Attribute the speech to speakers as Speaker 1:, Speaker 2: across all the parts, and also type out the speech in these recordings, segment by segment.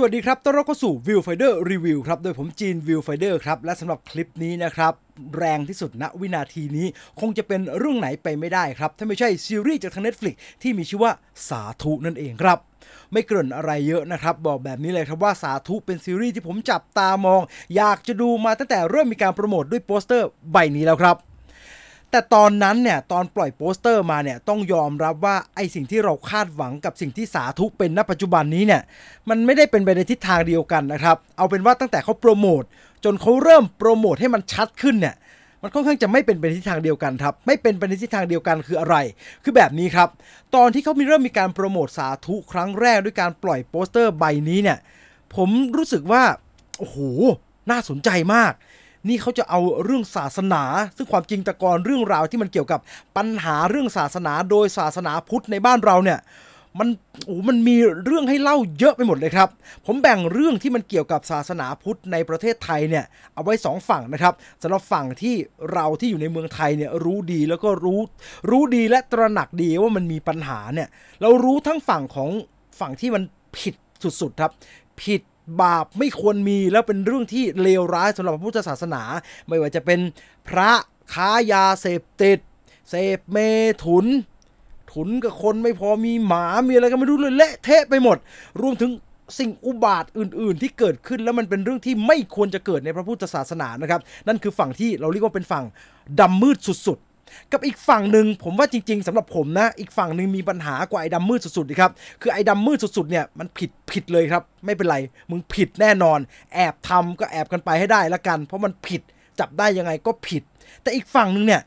Speaker 1: สวัสดีครับ ต้อนรับเข้าสู่ Viewfinder Review ครับ โดยผมจีน Viewfinder ครับ และสำหรับคลิปนี้นะครับ แรงที่สุดณวินาทีนี้คงจะเป็นเรื่องไหนไปไม่ได้ครับ ถ้าไม่ใช่ซีรีส์จากทาง Netflix ที่มีชื่อว่าสาธุนั่นเองครับ ไม่เกริ่นอะไรเยอะนะครับ บอกแบบนี้เลยครับว่าสาธุเป็นซีรีส์ที่ผมจับตามอง อยากจะดูมาตั้งแต่เริ่มมีการโปรโมทด้วยโปสเตอร์ใบนี้แล้วครับแต่ตอนนั้นเนี่ยตอนปล่อยโปสเตอร์มาเนี่ยต้องยอมรับว่าไอสิ่งที่เราคาดหวังกับสิ่งที่สาธุ เป็นณปัจจุบันนี้เนี่ยมันไม่ได้เป็นไปในทิศทางเดียวกันนะครับ เอาเป็นว่าตั้งแต่เขาโปรโมทจนเขาเริ่มโปรโมทให้มันชัดขึ้นเนี่ยมันค่อนข้างจะไม่เป็นไปในทิศทางเดียวกันครับ ไม่เป็นไปในทิศทางเดียวกันคืออะไร คือแบบนี้ครับ ตอนที่เขามีเริ่มมีการโปรโมทสาธุครั้งแรกด้วยการปล่อยโปสเตอร์ใบนี้เนี่ยผมรู้สึกว่าโอ้โหน่าสนใจมากนี่เขาจะเอาเรื่องศาสนาซึ่งความจริงตะกอนเรื่องราวที่มันเกี่ยวกับปัญหาเรื่องศาสนาโดยศาสนาพุทธในบ้านเราเนี่ยมันโอ้ มันมีเรื่องให้เล่าเยอะไปหมดเลยครับ ผมแบ่งเรื่องที่มันเกี่ยวกับศาสนาพุทธในประเทศไทยเนี่ย เอาไว้ 2 ฝั่งนะครับสำหรับฝั่งที่เราที่อยู่ในเมืองไทยเนี่ย รู้ดีแล้วก็รู้ รู้ดีและตระหนักดีว่ามันมีปัญหาเนี่ยเรารู้ทั้งฝั่งของฝั่งที่มันผิดสุดๆครับ ผิดบาปไม่ควรมีแล้วเป็นเรื่องที่เลวร้ายสำหรับพระพุทธศาสนา ไม่ว่าจะเป็นพระค้ายาเสพติดเสพเมถุน ถุนกับคนไม่พอมีหมามีอะไรก็ไม่รู้เลยเละเทะไปหมด รวมถึงสิ่งอุบาทอื่นๆ ที่เกิดขึ้นแล้วมันเป็นเรื่องที่ไม่ควรจะเกิดในพระพุทธศาสนานะครับ นั่นคือฝั่งที่เราเรียกว่าเป็นฝั่งดำมืดสุดกับอีกฝั่งหนึ่งผมว่าจริง ๆ สำหรับผมนะอีกฝั่งหนึ่งมีปัญหากว่าไอ้ดำมืดสุดๆนะครับคือไอ้ดำมืดสุดๆเนี่ยมันผิดผิดเลยครับไม่เป็นไรมึงผิดแน่นอน แอบทำก็แอบกันไปให้ได้ละกัน เพราะมันผิดจับได้ยังไงก็ผิด แต่อีกฝั่งหนึ่งเนี่ย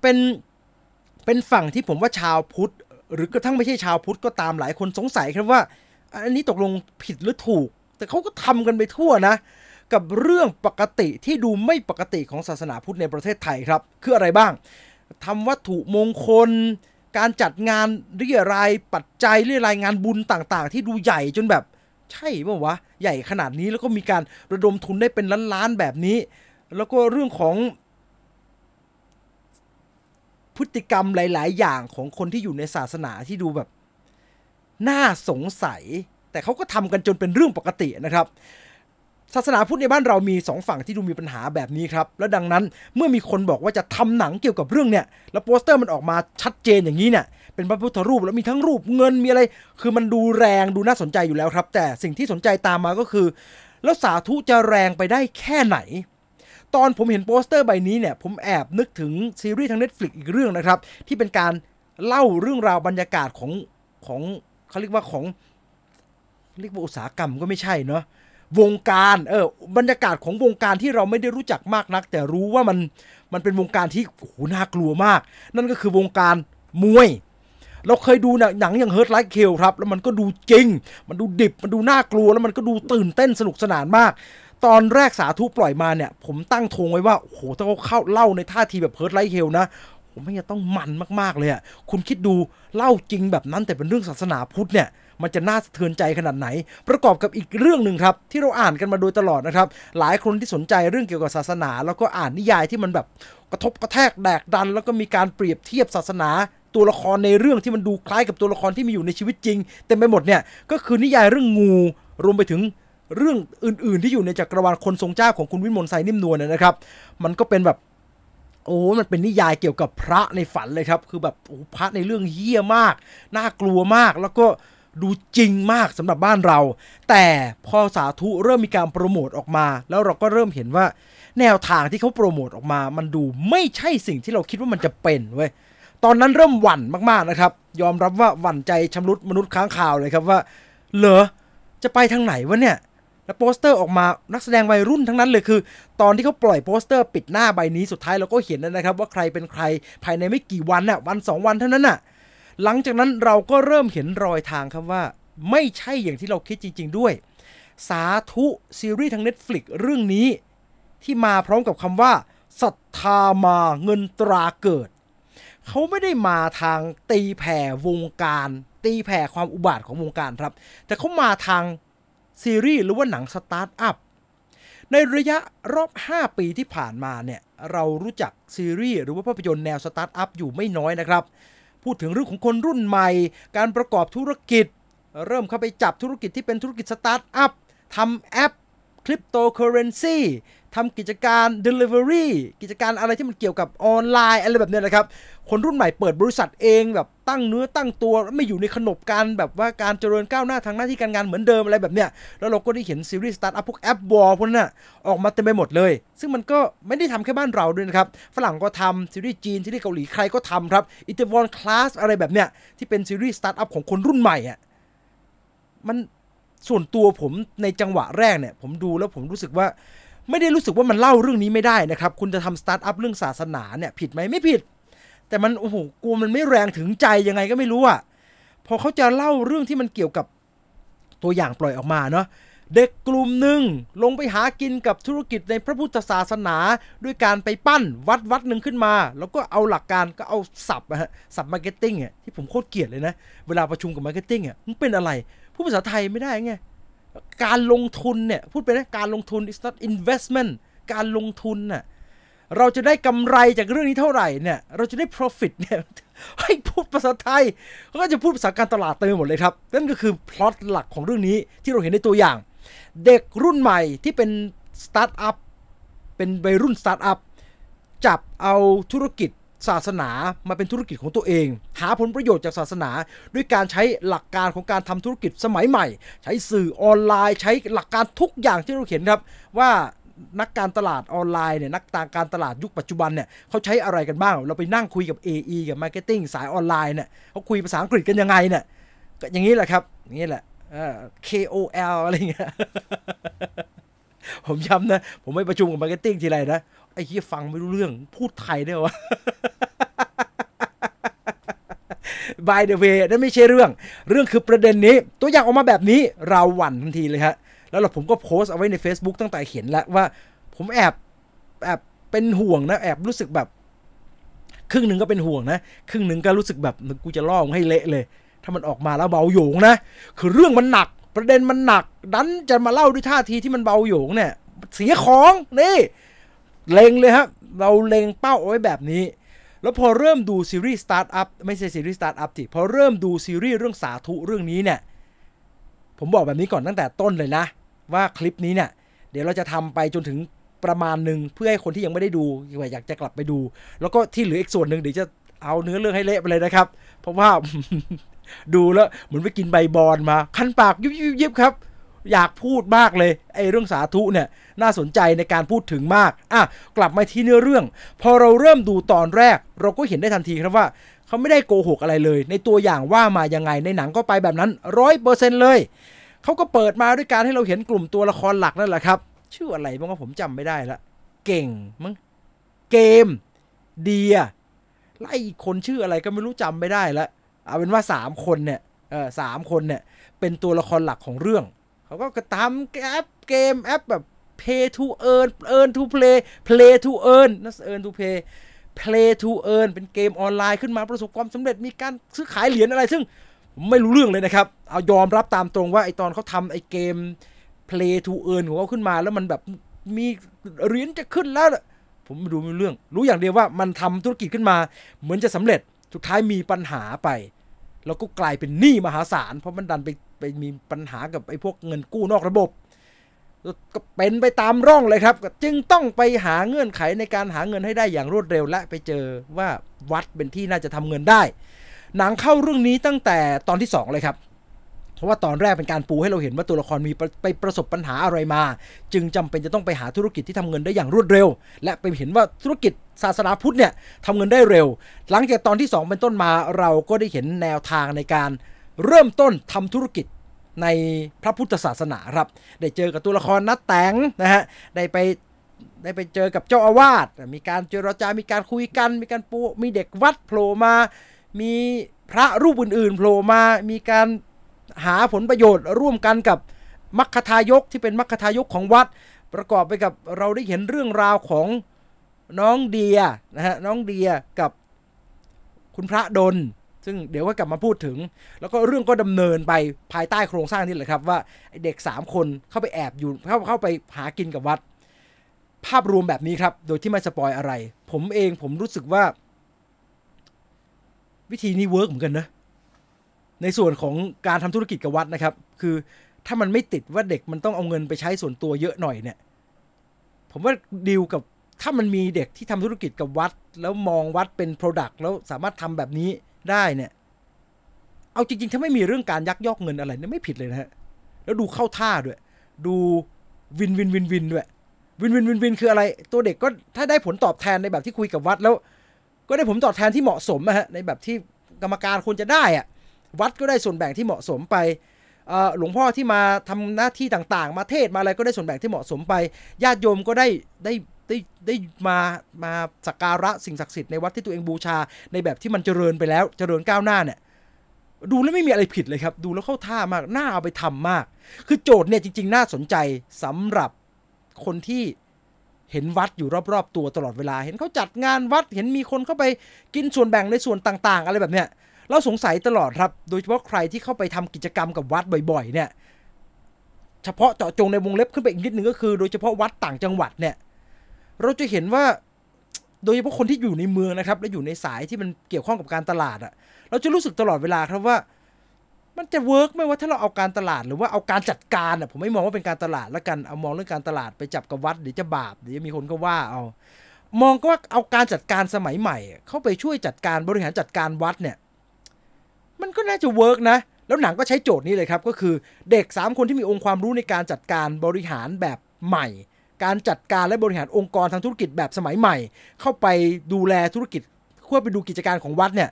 Speaker 1: เป็นเป็นฝั่งที่ผมว่าชาวพุทธ หรือกระทั่งไม่ใช่ชาวพุทธก็ตามหลายคนสงสัยครับว่า อันนี้ตกลงผิดหรือถูก แต่เขาก็ทำกันไปทั่วนะ กับเรื่องปกติที่ดูไม่ปกติของศาสนาพุทธในประเทศไทยครับ คืออะไรบ้างทำวัตถุมงคล การจัดงานเรื่อยราย ปัจจัยเรื่อยรายงานบุญต่างๆ ที่ดูใหญ่จนแบบใช่ป่าวะใหญ่ขนาดนี้แล้วก็มีการระดมทุนได้เป็นล้านๆ แบบนี้ แล้วก็เรื่องของพฤติกรรมหลายๆอย่างของคนที่อยู่ในศาสนาที่ดูแบบ น่าสงสัย แต่เขาก็ทำกันจนเป็นเรื่องปกตินะครับศาสนาพุทธในบ้านเรามีสองฝั่งที่ดูมีปัญหาแบบนี้ครับ และดังนั้นเมื่อมีคนบอกว่าจะทำหนังเกี่ยวกับเรื่องเนี่ยแล้วโปสเตอร์มันออกมาชัดเจนอย่างนี้เนี่ยเป็นพระพุทธรูปแล้วมีทั้งรูปเงินมีอะไร คือมันดูแรงดูน่าสนใจอยู่แล้วครับ แต่สิ่งที่สนใจตามมาก็คือ แล้วสาธุจะแรงไปได้แค่ไหน ตอนผมเห็นโปสเตอร์ใบนี้เนี่ยผมแอบนึกถึงซีรีส์ทาง Netflix อีกเรื่องนะครับที่เป็นการเล่าเรื่องราวบรรยากาศของของเขาเรียกว่าของเรียกว่าอุตสาหกรรมก็ไม่ใช่เนาะวงการเออบรรยากาศของวงการที่เราไม่ได้รู้จักมากนัก แต่รู้ว่ามันมันเป็นวงการที่โหน่ากลัวมาก นั่นก็คือวงการมวย เราเคยดูหนังอย่างเฮิร์ทไลท์เคลครับแล้วมันก็ดูจริง มันดูดิบมันดูน่ากลัวแล้วมันก็ดูตื่นเต้นสนุกสนานมาก ตอนแรกสาธุปล่อยมาเนี่ยผมตั้งทงไว้ว่าโหถ้าเขาเข้าเล่าในท่าทีแบบเฮิร์ทไลท์เคลนะผมไม่จะต้องมันมาก ๆเลยอะ่ะคุณคิดดูเล่าจริงแบบนั้นแต่เป็นเรื่องศาสนาพุทธเนี่ยมันจะน่าสะเทือนใจขนาดไหน ประกอบกับอีกเรื่องหนึ่งครับที่เราอ่านกันมาโดยตลอดนะครับ หลายคนที่สนใจเรื่องเกี่ยวกับศาสนาแล้วก็อ่านนิยายที่มันแบบกระทบกระแทกแดกดัน แล้วก็มีการเปรียบเทียบศาสนาตัวละครในเรื่องที่มันดูคล้ายกับตัวละครที่มีอยู่ในชีวิตจริงเต็มไปหมดเนี่ยก็คือนิยายเรื่องงูรวมไปถึงเรื่องอื่น ๆ ที่อยู่ในจักรวาลคนทรงเจ้าของคุณวิมลไซนิ่มนวลนนะครับ มันก็เป็นแบบโอ้ มันเป็นนิยายเกี่ยวกับพระในฝันเลยครับ คือแบบโอ้พระในเรื่องเฮี้ยมาก น่ากลัวมาก แล้วก็ดูจริงมากสำหรับบ้านเรา แต่พอสาธุเริ่มมีการโปรโมทออกมา แล้วเราก็เริ่มเห็นว่าแนวทางที่เขาโปรโมทออกมา มันดูไม่ใช่สิ่งที่เราคิดว่ามันจะเป็นเว้ยตอนนั้นเริ่มหวั่นมากๆนะครับ ยอมรับว่าหวั่นใจชำรุดมนุษย์ค้างคาวเลยครับว่า เหรอจะไปทางไหนวะเนี่ยแล้วโปสเตอร์ออกมานักแสดงวัยรุ่นทั้งนั้นเลยคือ ตอนที่เขาปล่อยโปสเตอร์ปิดหน้าใบนี้สุดท้ายเราก็เห็นนะครับว่าใครเป็นใครภายในไม่กี่วันน่ะวัน 2 วันเท่านั้นน่ะหลังจากนั้นเราก็เริ่มเห็นรอยทางครับว่า ไม่ใช่อย่างที่เราคิดจริง ๆ ด้วย สาธุซีรีส์ทาง Netflix เรื่องนี้ที่มาพร้อมกับคำว่าศรัทธามาเงินตราเกิดเขาไม่ได้มาทางตีแผ่วงการ ตีแผ่ความอุบาทของวงการครับ แต่เขามาทางซีรีส์หรือว่าหนังสตาร์ทอัพในระยะรอบ 5 ปีที่ผ่านมาเนี่ย เรารู้จักซีรีส์หรือว่าภาพยนตร์แนวสตาร์ทอัพอยู่ไม่น้อยนะครับ พูดถึงเรื่องของคนรุ่นใหม่การประกอบธุรกิจ เริ่มเข้าไปจับธุรกิจที่เป็นธุรกิจสตาร์ทอัพทำแอปคริปโตเคอเรนซีทำกิจการ Delivery กิจการอะไรที่มันเกี่ยวกับออนไลน์อะไรแบบนี้นะครับ คนรุ่นใหม่เปิดบริษัทเองแบบตั้งเนื้อตั้งตัว ไม่อยู่ในขนบการแบบว่าการเจริญก้าวหน้าทางหน้าที่การงานเหมือนเดิมอะไรแบบเนี้ยแล้วเราก็ได้เห็นซีรีส์สตาร์ทอัพพวกแอปบอลพวกนั้นออกมาเต็มไปหมดเลย ซึ่งมันก็ไม่ได้ทำแค่บ้านเราด้วยนะครับ ฝรั่งก็ทำซีรีส์จีนซีรีส์เกาหลีใครก็ทำครับอิตาลีคลาสอะไรแบบเนี้ยที่เป็นซีรีส์สตาร์ทอัพของคนรุ่นใหม่อ่ะมันส่วนตัวผมในจังหวะแรกเนี่ยผมดูแล้วผมรู้สึกว่าไม่ได้รู้สึกว่ามันเล่าเรื่องนี้ไม่ได้นะครับ คุณจะทำสตาร์ทอัพเรื่องศาสนาเนี่ยผิดไหมไม่ผิด แต่มัน โอ้โหกลัวมันไม่แรงถึงใจ ยังไงก็ไม่รู้อะพอเขาจะเล่าเรื่องที่มันเกี่ยวกับตัวอย่างปล่อยออกมาเนาะเด็กกลุ่มหนึ่งลงไปหากินกับธุรกิจในพระพุทธศาสนาด้วยการไปปั้น วัดวัดหนึ่งขึ้นมา แล้วก็เอาหลักการก็เอาสับอะฮะสับมาร์เก็ตติ้งอ่ะที่ผมโคตรเกลียดเลยนะ เวลาประชุมกับมาร์เก็ตติ้งอ่ะมันเป็นอะไรผู้ภาษาไทยไม่ได้ไงการลงทุนเนี่ยพูดไปนะการลงทุน is not investment การลงทุนน่ะเราจะได้กำไรจากเรื่องนี้เท่าไหร่เนี่ยเราจะได้ profit เนี่ย ให้พูดภาษาไทยเขาก็จะพูดภาษาการตลาดเต็มหมดเลยครับ นั่นก็คือพล็อตหลักของเรื่องนี้ที่เราเห็นในตัวอย่าง เด็กรุ่นใหม่ที่เป็นสตาร์ทอัพเป็นวัยรุ่นสตาร์ทอัพจับเอาธุรกิจศาสนามาเป็นธุรกิจของตัวเอง หาผลประโยชน์จากศาสนา ด้วยการใช้หลักการของการทำธุรกิจสมัยใหม่ ใช้สื่อออนไลน์ ใช้หลักการทุกอย่างที่เราเห็นครับ ว่านักการตลาดออนไลน์เนี่ยนักต่างการตลาดยุคปัจจุบันเนี่ยเขาใช้อะไรกันบ้างเราไปนั่งคุยกับ AE กับ Marketing สายออนไลน์เนี่ยเขาคุยภาษาอังกฤษกันยังไงเนี่ยก็อย่างนี้แหละครับอย่างนี้แหละ KOL อะไรเงี้ยผมย้ำนะ ผมไม่ประชุมกับมาร์เก็ตติ้งทีไรนะไอ้เฮียฟังไม่รู้เรื่อง พูดไทยได้วะ By the way นั่นไม่ใช่เรื่อง เรื่องคือประเด็นนี้ตัวอย่างออกมาแบบนี้เราหวั่นทันทีเลยฮะ แล้วเราผมก็โพสต์เอาไว้ใน Facebook ตั้งแต่เห็นแล้วว่า ผมแอบแอบเป็นห่วงนะแอบรู้สึกแบบ ครึ่งหนึ่งก็เป็นห่วงนะ ครึ่งหนึ่งก็รู้สึกแบบกูจะล่องให้เละเลย ถ้ามันออกมาแล้วเบาโยงนะคือเรื่องมันหนัก ประเด็นมันหนักดันจะมาเล่าด้วยท่าทีที่มันเบาโยงเนี่ย เสียของนี่เล็งเลยครับ เราเล็งเป้าเอาไว้แบบนี้ แล้วพอเริ่มดูซีรีส์สตาร์ทอัพไม่ใช่ซีรีส์สตาร์ทอัพที่พอเริ่มดูซีรีส์เรื่องสาธุเรื่องนี้เนี่ยผมบอกแบบนี้ก่อนตั้งแต่ต้นเลยนะ ว่าคลิปนี้เนี่ยเดี๋ยวเราจะทำไปจนถึงประมาณหนึ่งเพื่อให้คนที่ยังไม่ได้ดูอยากจะกลับไปดู แล้วก็ที่เหลืออีกส่วนหนึ่งเดี๋ยวจะเอาเนื้อเรื่องให้เละไปเลยนะครับ เพราะว่าดูแล้วเหมือนไปกินใบบอนมาคันปากยุบยบยิบครับอยากพูดมากเลยไอ้เรื่องสาธุเนี่ยน่าสนใจในการพูดถึงมากอ่ะกลับมาที่เนื้อเรื่อง พอเราเริ่มดูตอนแรก เราก็เห็นได้ทันทีครับว่า เขาไม่ได้โกหกอะไรเลย ในตัวอย่างว่ามายังไงในหนังก็ไปแบบนั้นร้อยเปอร์เซนต์เลย เขาก็เปิดมาด้วยการให้เราเห็นกลุ่มตัวละครหลักนั่นแหละครับ ชื่ออะไรบ้างผมจำไม่ได้ละเก่งมั้งเกมเดียไล่คนชื่ออะไรก็ไม่รู้จำไม่ได้ละเอาเป็นว่า 3 คนเนี่ยเออสามคนเนี่ยเป็นตัวละครหลักของเรื่องเขาก็ตามแอปเกมแอปแบบ pay to earn earn to play play to earn นั่น earn to play play to earn เป็นเกมออนไลน์ขึ้นมาประสบความสำเร็จมีการซื้อขายเหรียญอะไร ซึ่งไม่รู้เรื่องเลยนะครับเอายอมรับตามตรงว่าไอตอนเขาทำไอเกม play to earn ของเขาขึ้นมา แล้วมันแบบมีเหรียญจะขึ้นแล้ว ผมไม่รู้ไม่เรื่องรู้อย่างเดียวว่ามันทำธุรกิจขึ้นมาเหมือนจะสำเร็จสุดท้ายมีปัญหาไปแล้วก็กลายเป็นหนี้มหาศาลเพราะมันดันไปไปมีปัญหากับ ไอ้พวกเงินกู้นอกระบบ ก็เป็นไปตามร่องเลยครับ จึงต้องไปหาเงื่อนไขในการหาเงินให้ได้อย่างรวดเร็ว และไปเจอว่าวัดเป็นที่น่าจะทำเงินได้ หนังเข้าเรื่องนี้ตั้งแต่ตอนที่ 2 เลยครับ เพราะว่าตอนแรกเป็นการปูให้เราเห็นว่าตัวละครมีไปประสบปัญหาอะไรมา จึงจำเป็นจะต้องไปหาธุรกิจที่ทำเงินได้อย่างรวดเร็ว และไปเห็นว่าธุรกิจศาสนาพุทธเนี่ยทำเงินได้เร็ว หลังจากตอนที่ 2 เป็นต้นมาเราก็ได้เห็นแนวทางในการเริ่มต้นทำธุรกิจในพระพุทธศาสนาครับ ได้เจอกับตัวละครนัดแต่งนะฮะได้ไป ได้ไปเจอกับเจ้าอาวาสมีการเจรจา มีการคุยกัน มีการปู มีเด็กวัดโผล่มา มีพระรูปอื่น ๆโผล่มา มีการหาผลประโยชน์ ร่วมกันกับ มัคคทายกที่เป็นมัคคทายกของวัด ประกอบไปกับเราได้เห็นเรื่องราวของน้องเดียนะฮะน้องเดียกับคุณพระดลซึ่งเดี๋ยวก็กลับมาพูดถึง แล้วก็เรื่องก็ดำเนินไปภายใต้โครงสร้างนี่แหละครับว่าเด็ก 3 คนเข้าไปแอบอยู่เข้าเข้าไปหากินกับวัด ภาพรวมแบบนี้ครับ โดยที่ไม่สปอยอะไร ผมเองผมรู้สึกว่า วิธีนี้เวิร์กเหมือนกันนะในส่วนของการทำธุรกิจกับวัดนะครับ คือถ้ามันไม่ติดว่าเด็กมันต้องเอาเงินไปใช้ส่วนตัวเยอะหน่อยเนี่ยผมว่าดีลกับถ้ามันมีเด็กที่ทำธุรกิจกับวัด แล้วมองวัดเป็นปรดักต์แล้วสามารถทำแบบนี้ได้เนี่ย เอาจริงๆ ถ้าไม่มีเรื่องการยักยอกเงินอะไรเนี่ยไม่ผิดเลยนะฮะ แล้วดูเข้าท่าด้วย ดูวินวินวินวินด้วย วินวินวินวินคืออะไรตัวเด็กก็ถ้าได้ผลตอบแทนในแบบที่คุยกับวัดแล้ว ก็ได้ผลตอบแทนที่เหมาะสมนะฮะ ในแบบที่กรรมการควรจะได้อะวัดก็ได้ส่วนแบ่งที่เหมาะสมไป หลวงพ่อที่มาทำหน้าที่ต่างๆ มาเทศมาอะไรก็ได้ส่วนแบ่งที่เหมาะสมไป ญาติโยมก็ได้ได้ได้ได้มามาสักการะสิ่งศักดิ์สิทธิ์ในวัดที่ตัวเองบูชา ในแบบที่มันเจริญไปแล้วเจริญก้าวหน้าเนี่ย ดูแล้วไม่มีอะไรผิดเลยครับ ดูแล้วเข้าท่ามาก น่าเอาไปทำมาก คือโจทย์เนี่ยจริง ๆน่าสนใจสำหรับคนที่เห็นวัดอยู่รอบ ๆ ตัวตลอดเวลา เห็นเขาจัดงานวัดเห็นมีคนเข้าไปกินส่วนแบ่งในส่วนต่าง ๆ อะไรแบบเนี้ยเราสงสัยตลอดครับ โดยเฉพาะใครที่เข้าไปทำกิจกรรมกับวัดบ่อย ๆเนี่ยเฉพาะเจาะจงในวงเล็บขึ้นไปอีกนิดนึงก็คือ โดยเฉพาะวัดต่างจังหวัดเนี่ยเราจะเห็นว่าโดยเฉพาะคนที่อยู่ในเมืองนะครับและอยู่ในสายที่มันเกี่ยวข้องกับการตลาดอะ่ะเราจะรู้สึกตลอดเวลาครับว่ามันจะเวิร์กไหมว่าถ้าเราเอาการตลาดหรือว่าเอาการจัดการอะ่ะผมไม่มองว่าเป็นการตลาดแล้วกันเอามองเรื่องการตลาดไปจับกับวัดเดี๋ยวจะบาปเดี๋ยวมีคนก็ว่าเอามองก็ว่าเอาการจัดการสมัยใหม่ เข้าไปช่วยจัดการบริหารจัดการวัดเนี่ยมันก็น่าจะเวิร์กนะแล้วหนังก็ใช้โจทย์นี้เลยครับก็คือเด็ก 3 คนที่มีองค์ความรู้ในการจัดการบริหารแบบใหม่การจัดการและบริหารองค์กรทางธุรกิจแบบสมัยใหม่ เข้าไปดูแลธุรกิจควบไปดูกิจการของวัดเนี่ย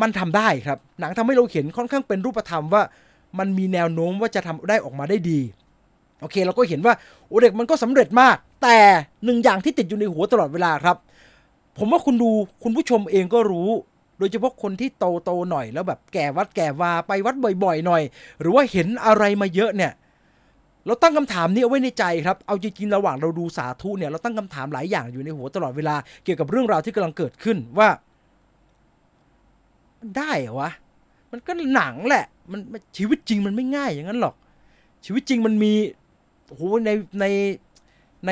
Speaker 1: มันทำได้ครับ หนังทำให้เราเห็นค่อนข้างเป็นรูปธรรมว่า มันมีแนวโน้มว่าจะทำได้ออกมาได้ดี โอเคเราก็เห็นว่า โอเด็กมันก็สำเร็จมาก แต่หนึ่งอย่างที่ติดอยู่ในหัวตลอดเวลาครับ ผมว่าคุณดูคุณผู้ชมเองก็รู้ โดยเฉพาะคนที่โตโตหน่อย แล้วแบบแก่วัดแก่วาไปวัดบ่อยๆ หน่อย หรือว่าเห็นอะไรมาเยอะเนี่ยเราตั้งคำถามนี้เอาไว้ในใจครับ เอาจริงๆ ระหว่างเราดูสาธุเนี่ย เราตั้งคำถามหลายอย่างอยู่ในหัวตลอดเวลาเกี่ยวกับเรื่องราวที่กำลังเกิดขึ้น ว่าได้เหรอวะ มันก็หนังแหละ มันชีวิตจริงมันไม่ง่ายอย่างนั้นหรอก ชีวิตจริงมันมีโหในใน ใน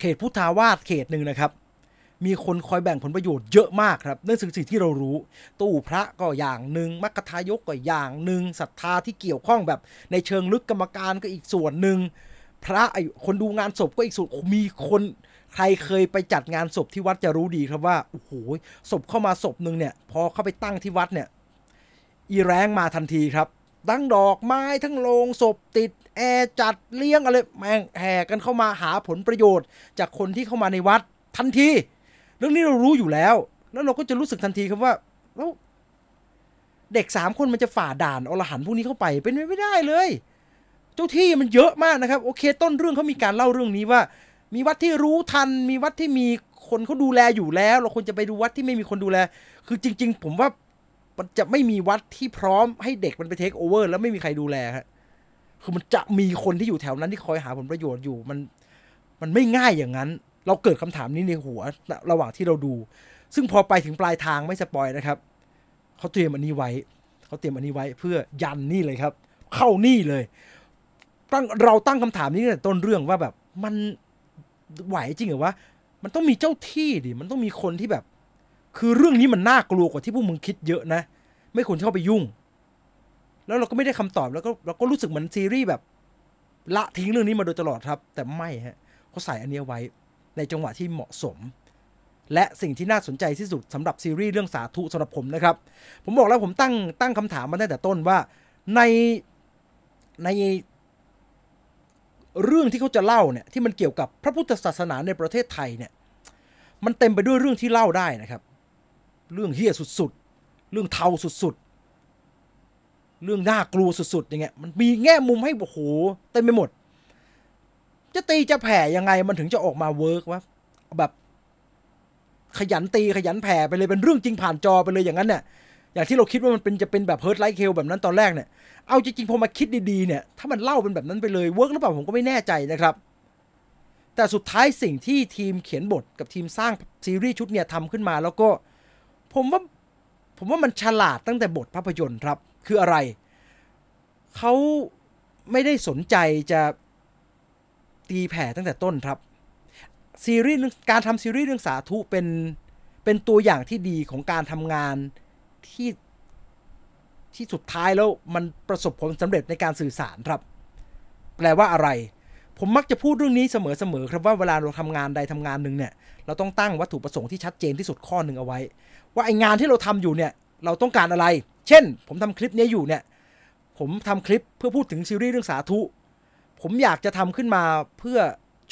Speaker 1: เขตพุทธาวาสเขตหนึ่งนะครับมีคนคอยแบ่งผลประโยชน์เยอะมากครับนั่นคือสิ่งที่เรารู้ ตู้พระก็อย่างหนึ่งมัคทายกก็อย่างหนึ่งศรัทธาที่เกี่ยวข้องแบบในเชิงลึกกรรมการก็อีกส่วนหนึ่ง พระไอคนดูงานศพก็อีกส่วนมีคนใครเคยไปจัดงานศพที่วัดจะรู้ดีครับว่า โอ้โห ศพเข้ามาศพหนึ่งเนี่ย พอเข้าไปตั้งที่วัดเนี่ย อีแรงมาทันทีครับทั้งดอกไม้ทั้งโลงศพติดแอร์จัดเลี้ยงอะไรแม่งแห่กันเข้ามาหาผลประโยชน์ จากคนที่เข้ามาในวัดทันทีเรื่องนี้เรารู้อยู่แล้ว แล้วเราก็จะรู้สึกทันทีครับว่า แล้ว เด็กสามคนมันจะฝ่าด่านอรหันพวกนี้เข้าไปเป็นไปไม่ได้เลย เจ้าที่มันเยอะมากนะครับ โอเค ต้นเรื่องเขามีการเล่าเรื่องนี้ว่า มีวัดที่รู้ทัน มีวัดที่มีคนเขาดูแลอยู่แล้ว เราควรจะไปดูวัดที่ไม่มีคนดูแล คือจริงๆผมว่ามันจะไม่มีวัดที่พร้อมให้เด็กมันไปเทคโอเวอร์แล้วไม่มีใครดูแลครับคือมันจะมีคนที่อยู่แถวนั้นที่คอยหาผลประโยชน์อยู่มัน มันไม่ง่ายอย่างนั้นเราเกิดคำถามนี้ในหัวระหว่างที่เราดู ซึ่งพอไปถึงปลายทางไม่สปอยนะครับ เขาเตรียมอันนี้ไว้เขาเตรียมอันนี้ไว้ เพื่อยันนี่เลยครับ เข้านี่เลยตั้งเราตั้งคำถามนี้ตั้งแต่ต้นเรื่องว่าแบบมันไหวจริงเหรอวะมันต้องมีเจ้าที่ดิมันต้องมีคนที่แบบ คือเรื่องนี้มันน่ากลัวกว่าที่พวกมึงคิดเยอะนะไม่ควรเข้าไปยุ่ง แล้วเราก็ไม่ได้คำตอบแล้วก็เราก็รู้สึกเหมือนซีรีส์แบบละทิ้งเรื่องนี้มาโดยตลอดครับ แต่ไม่ฮะเขาใส่อันนี้ไว้ในจังหวะที่เหมาะสมและสิ่งที่น่าสนใจที่สุด สำหรับซีรีส์เรื่องสาธุสำหรับผมนะครับผมบอกแล้วผมตั้ง ตั้งคำถามมาตั้งแต่ต้นว่า ใน ในเรื่องที่เขาจะเล่าเนี่ยที่มันเกี่ยวกับพระพุทธศาสนาในประเทศไทยเนี่ยมันเต็มไปด้วยเรื่องที่เล่าได้นะครับ เรื่องเฮี้ยสุด ๆ เรื่องเทาสุดๆ เรื่องน่ากลัวสุดๆอย่างเงี้ยมันมีแง่มุมให้โอ้โหเต็มไปหมดจะตี จะแผ่ยังไงมันถึงจะออกมาเวิร์กวะแบบ ขยันตีขยันแผ่ไปเลย เป็นเรื่องจริงผ่านจอไปเลยอย่างนั้นเนี่ยอย่างที่เราคิดว่ามันเป็นจะเป็นแบบเฮิร์ตไลท์เคลแบบนั้นตอนแรกเนี่ย เอาจริงๆพอมาคิดดี ๆ เนี่ยถ้ามันเล่าเป็นแบบนั้นไปเลย เวิร์กหรือเปล่าผมก็ไม่แน่ใจนะครับ แต่สุดท้ายสิ่งที่ทีมเขียนบทกับทีมสร้างซีรีส์ชุดเนี่ยทำขึ้นมาแล้วก็ผมว่าผมว่ามันฉลาดตั้งแต่บทภาพยนตร์ครับคืออะไรเขาไม่ได้สนใจจะตีแผ่ตั้งแต่ต้นครับซีรีส์การทำซีรีส์เรื่องสาธุเป็นเป็นตัวอย่างที่ดีของการทำงานที่ที่สุดท้ายแล้วมันประสบผลสำเร็จในการสื่อสารครับ แปลว่าอะไร ผมมักจะพูดเรื่องนี้เสมอๆครับว่าเวลาเราทำงานใดทำงานหนึ่งเนี่ยเราต้องตั้งวัตถุประสงค์ที่ชัดเจนที่สุดข้อหนึ่งเอาไว้ ว่าไองานที่เราทำอยู่เนี่ยเราต้องการอะไร เช่น ผมทำคลิปนี้อยู่เนี่ยผมทำคลิปเพื่อพูดถึง ซีรีส์เรื่องสาธุผมอยากจะทำขึ้นมาเพื่อ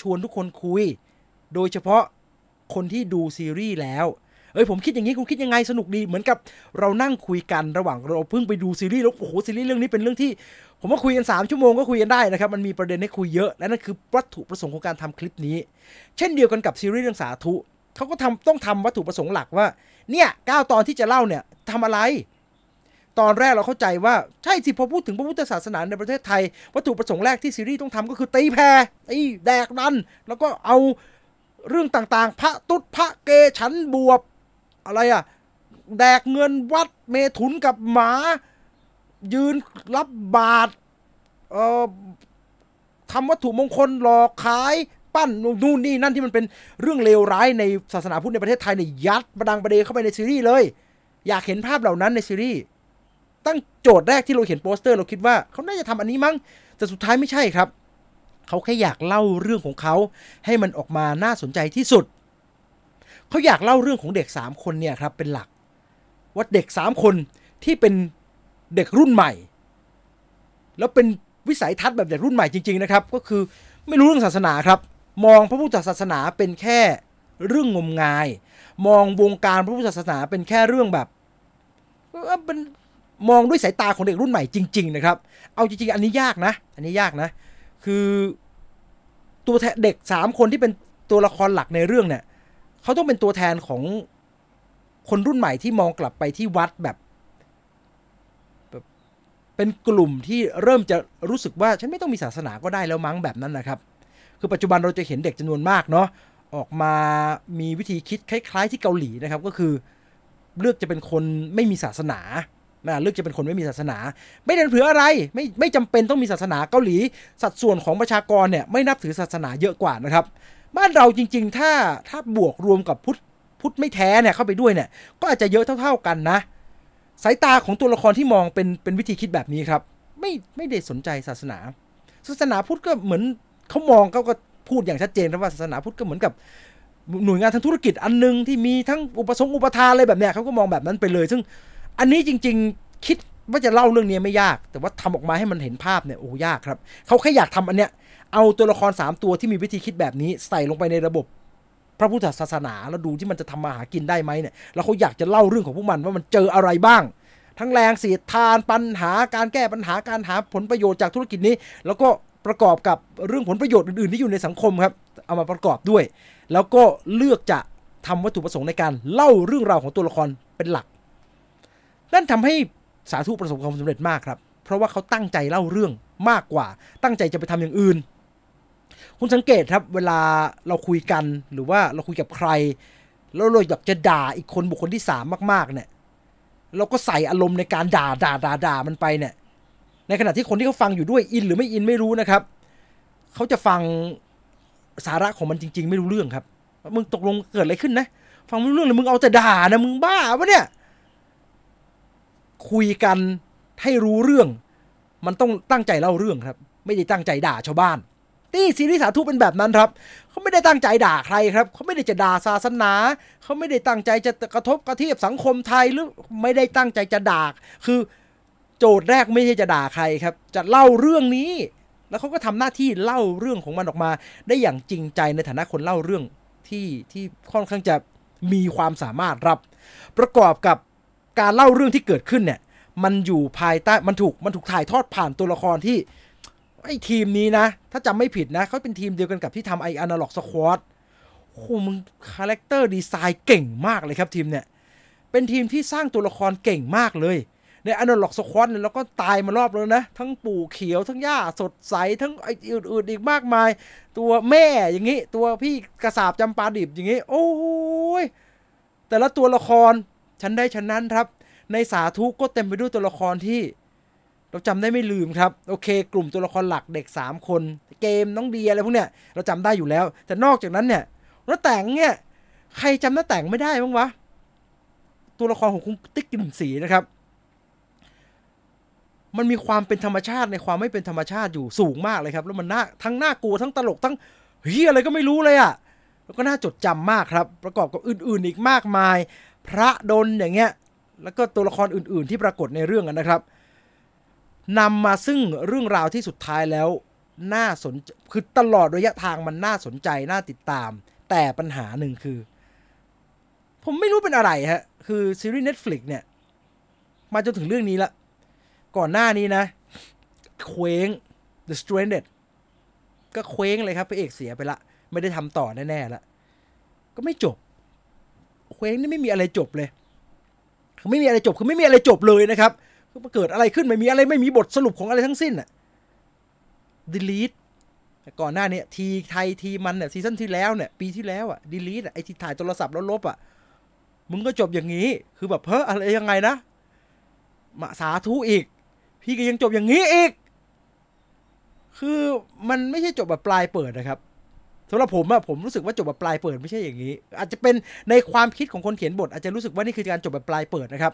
Speaker 1: ชวนทุกคนคุย โดยเฉพาะคนที่ดูซีรีส์แล้วเอ้ยผมคิดอย่างนี้คุณคิดยังไงสนุกดี เหมือนกับเรานั่งคุยกันระหว่าง เราเพิ่งไปดูซีรีส์แล้วโอ้โหซีรีส์เรื่องนี้เป็นเรื่องที่ ผมว่าคุยกัน 3 ชั่วโมงก็คุยกันได้นะครับ มันมีประเด็นให้คุยเยอะ และนั่นคือวัตถุประสงค์ของการทำคลิปนี้ เช่นเดียวกันกับซีรีส์เรื่องสาธุเขาก็ทำต้องทำวัตถุประสงค์หลักว่า เนี่ยเก้าตอนที่จะเล่าเนี่ยทำอะไรตอนแรกเราเข้าใจว่าใช่สิ พอพูดถึงพระพุทธศาสนาในประเทศไทย วัตถุประสงค์แรกที่ซีรีส์ต้องทำก็คือตีแพรอ้แดกดันแล้วก็เอาเรื่องต่างๆ พระตุดพระเกฉันบวบอะไรอะแดกเงินวัดเมถุนกับหมา ยืนรับบาทเอ่อทำวัตถุมงคลหลอกขายปั้นนู่นนี่นั่นที่มันเป็นเรื่องเลวร้ายในศาสนาพุทธในประเทศไทยเนี่ยยัดประดังประเดเข้าไปในซีรีส์เลย อยากเห็นภาพเหล่านั้นในซีรีส์ตั้งโจทย์แรกที่เราเห็นโปสเตอร์ เราคิดว่าเขาน่าจะทำอันนี้มั้งแต่สุดท้ายไม่ใช่ครับ เขาแค่อยากเล่าเรื่องของเขาให้มันออกมาน่าสนใจที่สุด เขาอยากเล่าเรื่องของเด็ก 3 คนเนี่ยครับเป็นหลัก ว่าเด็ก 3 คนที่เป็นเด็กรุ่นใหม่ แล้วเป็นวิสัยทัศน์แบบเด็กรุ่นใหม่จริงๆนะครับ ก็คือไม่รู้เรื่องศาสนาครับ มองพระพุทธศาสนาเป็นแค่เรื่องงมงาย มองวงการพระพุทธศาสนาเป็นแค่เรื่องแบบเป็นมองด้วยสายตาของเด็กรุ่นใหม่จริงๆนะครับ เอาจริงๆ อันนี้ยากนะ อันนี้ยากนะ คือตัวเด็ก 3 คนที่เป็นตัวละครหลักในเรื่องเนี่ยเขาต้องเป็นตัวแทนของคนรุ่นใหม่ที่มองกลับไปที่วัดแบบเป็นกลุ่มที่เริ่มจะรู้สึกว่าฉันไม่ต้องมีศาสนาก็ได้แล้วมั้งแบบนั้นนะครับ คือปัจจุบันเราจะเห็นเด็กจำนวนมากเนาะ ออกมามีวิธีคิดคล้าย ๆ ที่เกาหลีนะครับ ก็คือเลือกจะเป็นคนไม่มีศาสนานะเลือกจะเป็นคนไม่มีศาสนา ไม่เดินเผืออะไรไม่ไม่จำเป็นต้องมีศาสนาเกาหลีสัดส่วนของประชากรเนี่ยไม่นับถือศาสนาเยอะกว่านะครับ บ้านเราจริง ๆ ถ้าถ้าบวกรวมกับพุทธพุทธไม่แท้เนี่ยเข้าไปด้วยเนี่ยก็อาจจะเยอะเท่าๆกันนะสายตาของตัวละครที่มองเป็นเป็นวิธีคิดแบบนี้ครับไม่ไม่ได้สนใจศาสนา ศาสนาพุทธก็เหมือนเขามองเขาก็พูดอย่างชัดเจนครับว่าศาสนาพุทธก็เหมือนกับ หน่วยงานทางธุรกิจอันนึงที่มีทั้งอุปสงค์อุปทานอะไรแบบเนี้ยเขาก็มองแบบนั้นไปเลย ซึ่งอันนี้จริงๆ คิดว่าจะเล่าเรื่องนี้ไม่ยาก แต่ว่าทำออกมาให้มันเห็นภาพเนี่ยโอ้ยากครับ เขาแค่อยากทำอันเนี้ยเอาตัวละคร 3 ตัวที่มีวิธีคิดแบบนี้ ใส่ลงไปในระบบ พระพุทธศาสนาแล้วดูที่มันจะทำมาหากินได้ไหมเนี่ยแล้วเขาอยากจะเล่าเรื่องของพวกมันว่ามันเจออะไรบ้าง ทั้งแรงเสียดทาน ปัญหาการแก้ปัญหาการหาผลประโยชน์จากธุรกิจนี้ แล้วก็ประกอบกับเรื่องผลประโยชน์อื่นๆที่อยู่ในสังคมครับ เอามาประกอบด้วย แล้วก็เลือกจะทำวัตถุประสงค์ในการเล่าเรื่องราวของตัวละครเป็นหลักนั่นทำให้สาธุประสบความสำเร็จมากครับ เพราะว่าเขาตั้งใจเล่าเรื่องมากกว่า ตั้งใจจะไปทำอย่างอื่น คุณสังเกตครับ เวลาเราคุยกันหรือว่าเราคุยกับใครแล้วเราอยากจะด่าอีกคนบุคคลที่สามมากๆเนี่ย เราก็ใส่อารมณ์ในการด่าด่าด่าด่ามันไปเนี่ย ในขณะที่คนที่เขาฟังอยู่ด้วยอิน หรือไม่อินไม่รู้นะครับ เขาจะฟังสาระของมันจริงๆไม่รู้เรื่องครับ มึงตกลงเกิดอะไรขึ้นนะ ฟังไม่รู้เรื่องเลยมึงเอาแต่ด่านะมึงบ้าปะเนี่ยคุยกันให้รู้เรื่อง มันต้องตั้งใจเล่าเรื่องครับ ไม่ได้ตั้งใจด่าชาวบ้านนี่ซีรีส์สาธุเป็นแบบนั้นครับ เขาไม่ได้ตั้งใจด่าใครครับ เขาไม่ได้จะด่าศาสนา เขาไม่ได้ตั้งใจจะกระทบกระเทียบสังคมไทยหรือไม่ได้ตั้งใจจะด่า คือ โจทย์แรกไม่ใช่จะด่าใครครับ จะเล่าเรื่องนี้ แล้วเขาก็ทำหน้าที่เล่าเรื่องของมันออกมา ได้อย่างจริงใจในฐานะคนเล่าเรื่องที่ที่ค่อนข้างจะมีความสามารถรับประกอบกับการเล่าเรื่องที่เกิดขึ้นเนี่ย มันอยู่ภายใต้มันถูกมันถูกถ่ายทอดผ่านตัวละครที่ไอ้ทีมนี้นะ ถ้าจำไม่ผิดนะเขาเป็นทีมเดียวกันกับที่ทำไออนาล็อกสควอตโหมึงคาแรคเตอร์ดีไซน์ เก่งมากเลยครับทีมเนี่ยเป็นทีมที่สร้างตัวละครเก่งมากเลย ในอนาล็อกสควอตเนี่ยเราก็ตายมารอบแล้วนะ ทั้งปู่เขียวทั้งย่าสดใสทั้งไอ้อื่นๆอีกมากมาย ตัวแม่อย่างงี้ตัวพี่กระสาบจำปาดิบอย่างงี้โอ้ยแต่ละตัวละครชั้นได้ชั้นนั้นครับ ในสาธุก็เต็มไปด้วยตัวละครที่ เราจำได้ไม่ลืมครับโอเค กลุ่มตัวละครหลักเด็ก 3 คน เกมน้องเดียอะไรพวกเนี้ยเราจำได้อยู่แล้ว แต่นอกจากนั้นเนี่ยน้าแต่งเนี่ยใครจำน้าแต่งไม่ได้บ้างวะตัวละครของคุณติ๊กกิมนสีนะครับ มันมีความเป็นธรรมชาติในความไม่เป็นธรรมชาติอยู่สูงมากเลยครับ แล้วมันน่าทั้งน่ากลัวทั้งตลกทั้งเฮียอะไรก็ไม่รู้เลยอะ่ะแล้วก็น่าจดจำมากครับ ประกอบกับอื่นๆอีกมากมายพระดนอย่างเงี้ย แล้วก็ตัวละครอื่น ๆที่ปรากฏในเรื่องนะครับนำมาซึ่งเรื่องราวที่สุดท้ายแล้ว น่าสน คือตลอดระยะทางมันน่าสนใจน่าติดตาม แต่ปัญหาหนึ่งคือ ผมไม่รู้เป็นอะไรฮะคือซีรีส์ Netflix เนี่ย มาจนถึงเรื่องนี้ละก่อนหน้านี้นะ เคว้ง The Stranded ก็เคว้งเลยครับ พระเอกเสียไปละไม่ได้ทำต่อแน่ๆละก็ไม่จบเคว้งนี่ไม่มีอะไรจบเลย ไม่มีอะไรจบ คือไม่มีอะไรจบเลยนะครับ คือมเกิดอะไรขึ้นไม่มีอะไรไม่มีบทสรุปของอะไรทั้งสิ้นอะ delete ก่อนหน้านี้ทีไทยทีมันเนี่ยซีซั่นที่แล้วเนี่ย ปีที่แล้วอะดีลีทไอที่ถ่ายโทรศัพท์แล้วลบอะมึงก็จบอย่างนี้ คือแบบเพ้ออะไรยังไงนะมาสาธุอีก พี่ก็ยังจบอย่างนี้อีก คือมันไม่ใช่จบแบบปลายเปิดนะครับสำหรับผมอะผมรู้สึกว่าจบแบบปลายเปิด ไม่ใช่อย่างนี้อาจจะเป็นในความคิดของคนเขียนบท อาจจะรู้สึกว่านี่คือการจบแบบปลายเปิดนะครับ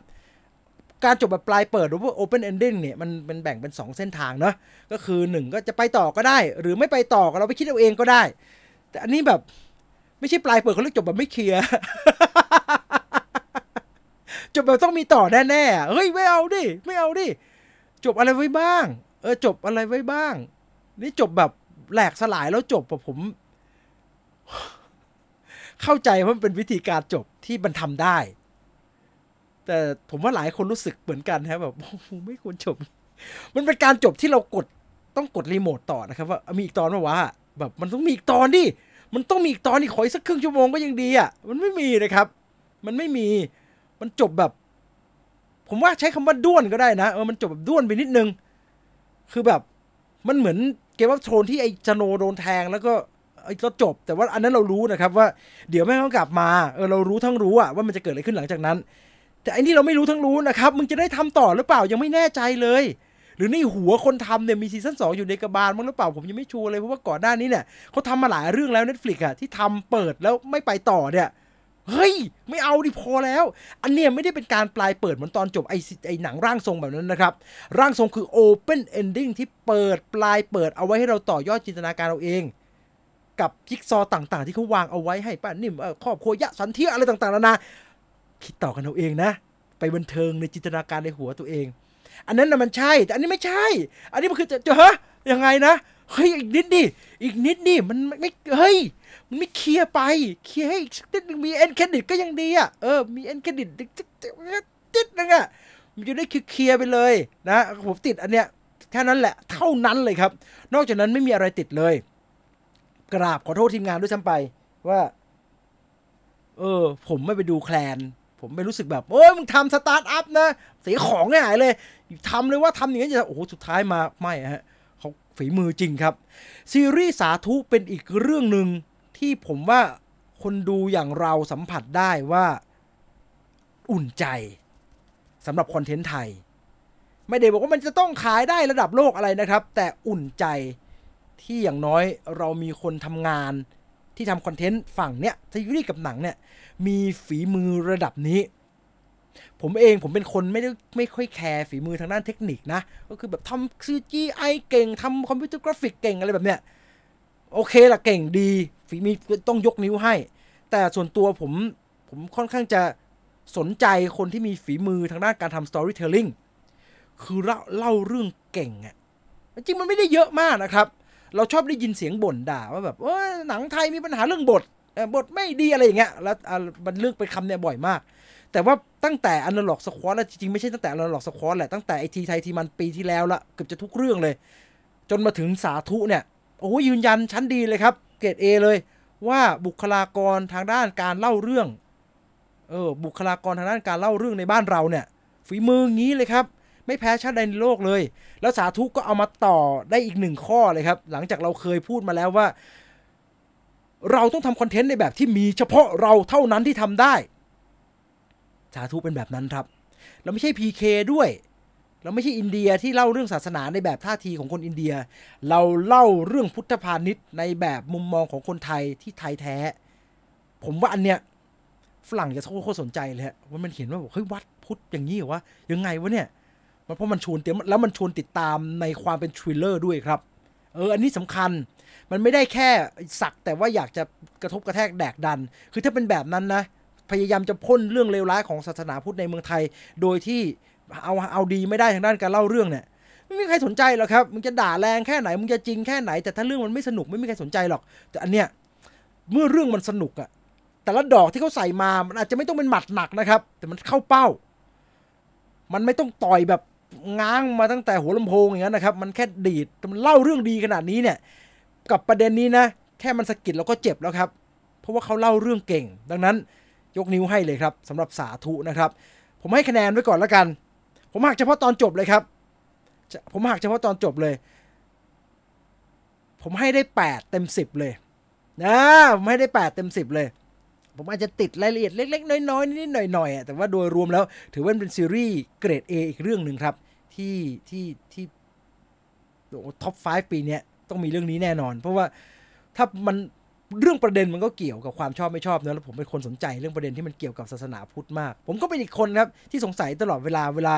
Speaker 1: การจบแบบปลายเปิด หรือว่า open ending เนี่ยมันเป็นแบ่งเป็น 2 เส้นทางเนาะก็คือ 1 ก็จะไปต่อก็ได้ หรือไม่ไปต่อก็เราไปคิดเอาเองก็ได้ แต่อันนี้แบบไม่ใช่ปลายเปิดเขาเรียกจบแบบไม่เคลียร์จบแบบต้องมีต่อแน่ๆเฮ้ยไม่เอาดิไม่เอาดิจบอะไรไว้บ้างเออจบอะไรไว้บ้าง นี่จบแบบแหลกสลายแล้วจบแบบผมเข้าใจว่ามันเป็นวิธีการจบที่มันทำได้ แต่ผมว่าหลายคนรู้สึกเหมือนกันครับแบบไม่ควรจบมันเป็นการจบที่เรากดต้องกดรีโมทต่อนะครับว่ามีอีกตอนม่าวะแบบมันต้องมีอีกตอนดิมันต้องมีอีกตอนอีกขออีกสักครึ่งชั่วโมงก็ยังดีอ่ะมันไม่มีนะครับ มันไม่มีมันจบแบบ ผมว่าใช้คำว่าด้วนก็ได้นะ เออมันจบแบบด้วนไปนิดนึง คือแบบ มันเหมือนเกมวัฟโทนที่ไอ้จโนโดนแทง แล้วก็แล้จบแต่ว่าอันนั้นเรารู้นะครับว่า เดี๋ยวแม่งต้องกลับมาเออเรารู้ทั้งรู้อะว่ามันจะเกิดอะไรขึ้นหลังจากนั้น แต่อันนี้เราไม่รู้ทั้งรู้นะครับมึงจะได้ทำต่อหรือเปล่ายังไม่แน่ใจเลย หรือในหัวคนทำเนี่ยมีซีซั่นสองอยู่ในกระบาลมั้งหรือเปล่าผมยังไม่ชัวร์เลยเพราะว่าก่อนหน้านี้เนี่ยเขาทำมาหลายเรื่องแล้ว Netflix อะที่ทำเปิดแล้วไม่ไปต่อเนี่ยเฮ้ยไม่เอาดิพอแล้ว อันเนี้ยไม่ได้เป็นการปลายเปิดเหมือนตอนจบไอ้ไอ้หนังร่างทรงแบบนั้นนะครับร่างทรงคือ Open Ending ที่เปิดปลายเปิดเอาไว้ให้เราต่อยอดจินตนาการเราเองกับจิ๊กซอต่างๆที่เขาวางเอาไว้ให้ป้านิ่มครอบครัวยะสันเทียอะไรต่างๆนานาคิดต่อกันเอาเองนะไปบันเทิงในจินตนาการในหัวตัวเอง อันนั้นนะมันใช่ แต่อันนี้ไม่ใช่ อันนี้มันคือจะจะฮะยังไงนะเฮ้ยอีกนิดดิอีกนิดดิมันไม่เฮ้ยมันไม่เคลียร์ไปเคลียร์ให้อีกนิดนึงมีเอ็นเครดิตก็ยังดีอ่ะเออมีเอ็นเครดิตจิดนึงอ่ะมันจะได้เคลียร์ไปเลยนะผมติดอันเนี้ยแค่นั้นแหละเท่านั้นเลยครับ นอกจากนั้นไม่มีอะไรติดเลยกราบขอโทษทีมงานด้วยซ้ำไป ว่า เออ ผมไม่ไปดูแคลน ผมไม่รู้สึกแบบโอ้ยมึงทำสตาร์ทอัพนะ เสียของหายเลยทำเลยว่าทำอย่างนี้จะโอ้สุดท้ายมา ไม่ฮะเขาฝีมือจริงครับ ซีรีส์สาธุเป็นอีกเรื่องหนึ่งที่ผมว่าคนดูอย่างเราสัมผัสได้ว่า อุ่นใจสำหรับคอนเทนต์ไทย ไม่ได้บอกว่ามันจะต้องขายได้ระดับโลกอะไรนะครับ แต่อุ่นใจที่อย่างน้อยเรามีคนทำงานที่ทำคอนเทนต์ฝั่งเนี้ยซีรีส์กับหนังเนี่ย มีฝีมือระดับนี้ ผมเองผมเป็นคนไม่ได้ไม่ค่อยแคร์ฝีมือทางด้านเทคนิคนะ ก็คือแบบทำซีจีไอเก่งทำคอมพิวเตอร์กราฟิกเก่งอะไรแบบเนี้ยโอเคละเก่งดี ฝีมือต้องยกนิ้วให้ แต่ส่วนตัวผม ผมค่อนข้างจะสนใจคนที่มีฝีมือทางด้านการทำสตอรี่เทลลิ่งคือเล่าเล่าเรื่องเก่งอะจริงมันไม่ได้เยอะมากนะครับเราชอบได้ยินเสียงบ่นด่าว่าแบบหนังไทยมีปัญหาเรื่องบทบทไม่ดีอะไรอย่างเงี้ยแล้วมันเลือกไปคำเนี่ยบ่อยมาก แต่ว่าตั้งแต่อันาล็อกสควอตแล้วจริงๆไม่ใช่ตั้งแต่อันาล็อกสควอตแหละตั้งแต่ไอทีไทยทีมันปีที่แล้วละเกือบจะทุกเรื่องเลย จนมาถึงสาธุเนี่ยโอ้ยืนยันชั้นดีเลยครับเกรดอเลย ว่าบุคลากรทางด้านการเล่าเรื่องเออบุคลากรทางด้านการเล่าเรื่องในบ้านเราเนี่ย ฝีมืองี้เลยครับไม่แพ้ชาติใดในโลกเลย แล้วสาธุก็เอามาต่อได้อีกหนึ่งข้อเลยครับ หลังจากเราเคยพูดมาแล้วว่าเราต้องทำคอนเทนต์ในแบบที่มีเฉพาะเราเท่านั้นที่ทำได้ สาธุเป็นแบบนั้นครับ เราไม่ใช่ PK ด้วย เราไม่ใช่อินเดียที่เล่าเรื่องศาสนาในแบบท่าทีของคนอินเดีย เราเล่าเรื่องพุทธพาณิชย์ในแบบมุมมองของคนไทยที่ไทยแท้ ผมว่าอันเนี้ยฝรั่งจะโคตรสนใจเลยฮะว่ามันเห็นว่าบอกเฮ้ยวัดพุทธอย่างนี้เหรอวะยังไงวะเนี่ยมันเพราะมันชวนเตีียมแล้วมันชวนติดตามในความเป็นทริลเลอร์ด้วยครับเอออันนี้สำคัญมันไม่ได้แค่สัก แต่ว่าอยากจะกระทบกระแทกแดกดัน คือถ้าเป็นแบบนั้นนะ พยายามจะพ่นเรื่องเลวร้ายของศาสนาพุทธในเมืองไทย โดยที่เอาเอาดีไม่ได้ทางด้านการเล่าเรื่องเนี่ย ไม่มีใครสนใจหรอกครับมึงจะด่าแรงแค่ไหนมึงจะจริงแค่ไหน แต่ถ้าเรื่องมันไม่สนุกไม่มีใครสนใจหรอกแต่อันเนี้ยเมื่อเรื่องมันสนุกอะแต่ละดอกที่เขาใส่มามันอาจจะไม่ต้องเป็นหมัดหนักนะครับ แต่มันเข้าเป้า มันไม่ต้องต่อยแบบง้างมาตั้งแต่หัวลำโพงอย่างนั้นนะครับมันแค่ดีดมันเล่าเรื่องดีขนาดนี้เนี่ยกับประเด็นนี้นะแค่มันสะกิดเราก็เจ็บแล้วครับเพราะว่าเขาเล่าเรื่องเก่ง ดังนั้นยกนิ้วให้เลยครับสำหรับสาธุนะครับ ผมให้คะแนนไว้ก่อนละกัน ผมหักเฉพาะตอนจบเลยครับผมหักเฉพาะตอนจบเลย ผมให้ได้8เต็ม10เลยนะผมให้ได้8เต็ม10เลยผมอาจจะติดรายละเอียดเล็ก ๆ น้อย ๆนิดๆหน่อยๆแต่ว่าโดยรวมแล้ว ถือว่าเป็น ซีรีส์เกรด A อีกเรื่องหนึ่งครับ ที่ที่ที่ท็อป 5 ปีนี้ต้องมีเรื่องนี้แน่นอน เพราะว่าถ้ามันเรื่องประเด็นมันก็เกี่ยวกับความชอบไม่ชอบนะแล้วผมเป็นคนสนใจเรื่องประเด็นที่มันเกี่ยวกับศาสนาพุทธมาก ผมก็เป็นอีกคนครับ ที่สงสัยตลอดเวลาเวลา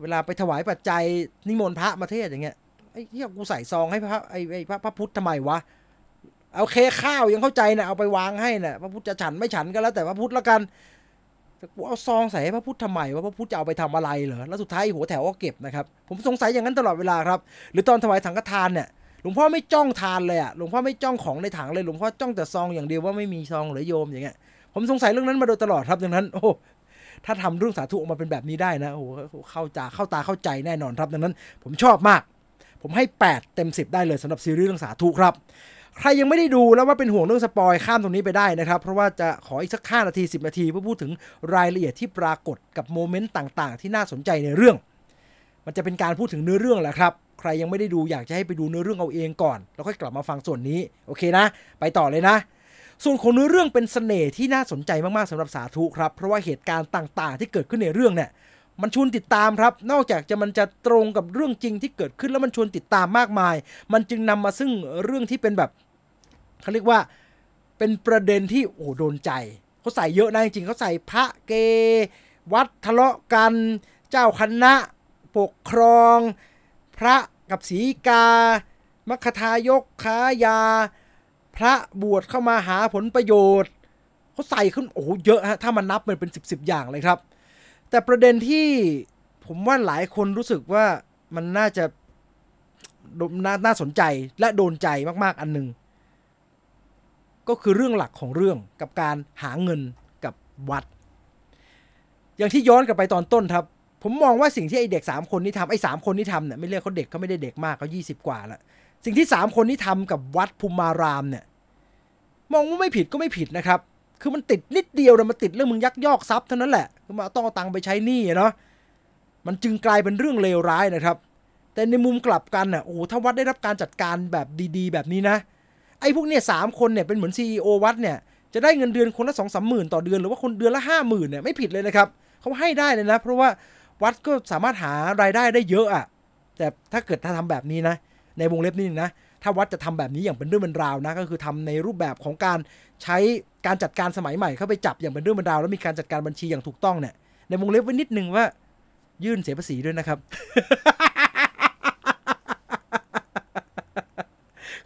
Speaker 1: เวลาไปถวายปัจจัยนิมนต์พระมาเทศอย่างเงี้ยไอ้เหี้ยกูใส่ซองให้พระไอ้ไอ้พระพระพุทธทำไมวะเอาเคข้าวยังเข้าใจนะเอาไปวางให้นะพระพุทธจะฉันไม่ฉันก็แล้วแต่พระพุทธละกันกูเอาซองใส่ให้พระพุทธทำไมว่าพระพุทธจะเอาไปทำอะไรเหรอแล้วสุดท้ายหัวแถวก็เก็บนะครับผมสงสัยอย่างนั้นตลอดเวลาครับหรือตอนถวายสังฆทานเนี่ยหลวงพ่อไม่จ้องทานเลยอะหลวงพ่อไม่จ้องของในถังเลยหลวงพ่อจ้องแต่ซองอย่างเดียวว่าไม่มีซองหรือโยมอย่างเงี้ยผมสงสัยเรื่องนั้นมาโดยตลอดครับดังนั้น โอ้ถ้าทำเรื่องสาธุออกมาเป็นแบบนี้ได้นะโอ้เข้าจาเข้าตาเข้าใจแน่นอนครับ ดังนั้นผมชอบมาก ผมให้ 8 เต็ม 10 ได้เลยสำหรับซีรีส์เรื่องสาธุครับใครยังไม่ได้ดูแล้วว่าเป็นห่วงเรื่องสปอยข้ามตรงนี้ไปได้นะครับ เพราะว่าจะขออีกสัก5นาที 10 นาทีเพื่อพูดถึงรายละเอียดที่ปรากฏกับโมเมนต์ต่าง ๆ ที่น่าสนใจในเรื่อง มันจะเป็นการพูดถึงเนื้อเรื่องแหละครับ ใครยังไม่ได้ดูอยากจะให้ไปดูเนื้อเรื่องเอาเองก่อนแล้วค่อยกลับมาฟังส่วนนี้ โอเคนะ ไปต่อเลยนะ ส่วนของเนื้อเรื่องเป็นสเสน่ห์ที่น่าสนใจมากๆสำหรับสาธุครับ เพราะว่าเหตุการณ์ต่าง ๆ ที่เกิดขึ้นในเรื่องเนี่ยมันชวนติดตามครับ นอกจากจะมันจะตรงกับเรื่องจริงที่เกิดขึ้นแล้วมันชวนติดตามมากมาย มันจึงนำมาซึ่งเรื่องที่เป็นแบบเขาเรียกว่าเป็นประเด็นที่โอ้โดนใจ เขาใส่เยอะนะจริงๆเขาใส่พระเก วัดทะเลาะกัน เจ้าคณะ ปกครอง พระกับศีกามัคทายกค้ายา พระบวชเข้ามาหาผลประโยชน์เขาใส่ขึ้นโอ้เยอะฮะถ้ามันนับมันเป็นสิบสิบอย่างเลยครับ แต่ประเด็นที่ผมว่าหลายคนรู้สึกว่ามันน่าจะน่าสนใจและโดนใจมากๆอันหนึ่งก็คือเรื่องหลักของเรื่องกับการหาเงินกับวัด อย่างที่ย้อนกลับไปตอนต้นครับ ผมมองว่าสิ่งที่ไอเด็ก 3 คนนี้ทำไอสามคนนี้ทำเนี่ยไม่เรียกเขาเด็กเขาไม่ได้เด็กมากเขายี่สิบกว่าละสิ่งที่ 3 คนนี้ทำกับวัดภูมารามเนี่ยมองว่าไม่ผิดก็ไม่ผิดนะครับ คือมันติดนิดเดียวแต่มันติดเรื่องมึงยักยอกทรัพย์เท่านั้นแหละก็มาต้องเอาตังค์ไปใช้หนี้เนาะมันจึงกลายเป็นเรื่องเลวร้ายนะครับ แต่ในมุมกลับกันน่ะโอ้ถ้าวัดได้รับการจัดการแบบดีๆ แบบนี้นะไอ้พวกเนี่ยสามคนเนี่ยเป็นเหมือนซีอวัดเนี่ยจะได้เงินเดือนคนละสองสามหมื่นต่อเดือน หรือว่าคนเดือนละห้าหมื่นเนี่ยไม่ผิดเลยนะครับเขาให้ได้เลยนะ เพราะว่าวัดก็สามารถหารายได้ได้เยอะอะแต่ถ้าเกิดถ้าทำแบบนี้นะ ในวงเล็บนี้นะ ถ้าวัดจะทำแบบนี้อย่างเป็นเรื่องเป็นราวนะก็คือทำในรูปแบบของการใช้การจัดการสมัยใหม่เข้าไปจับอย่างเป็นเรื่องเป็นราวแล้วมีการจัดการบัญชีอย่างถูกต้องเนี่ยในวงเล็บไว้นิดนึงว่า ยื่นเสียภาษีด้วยนะครับ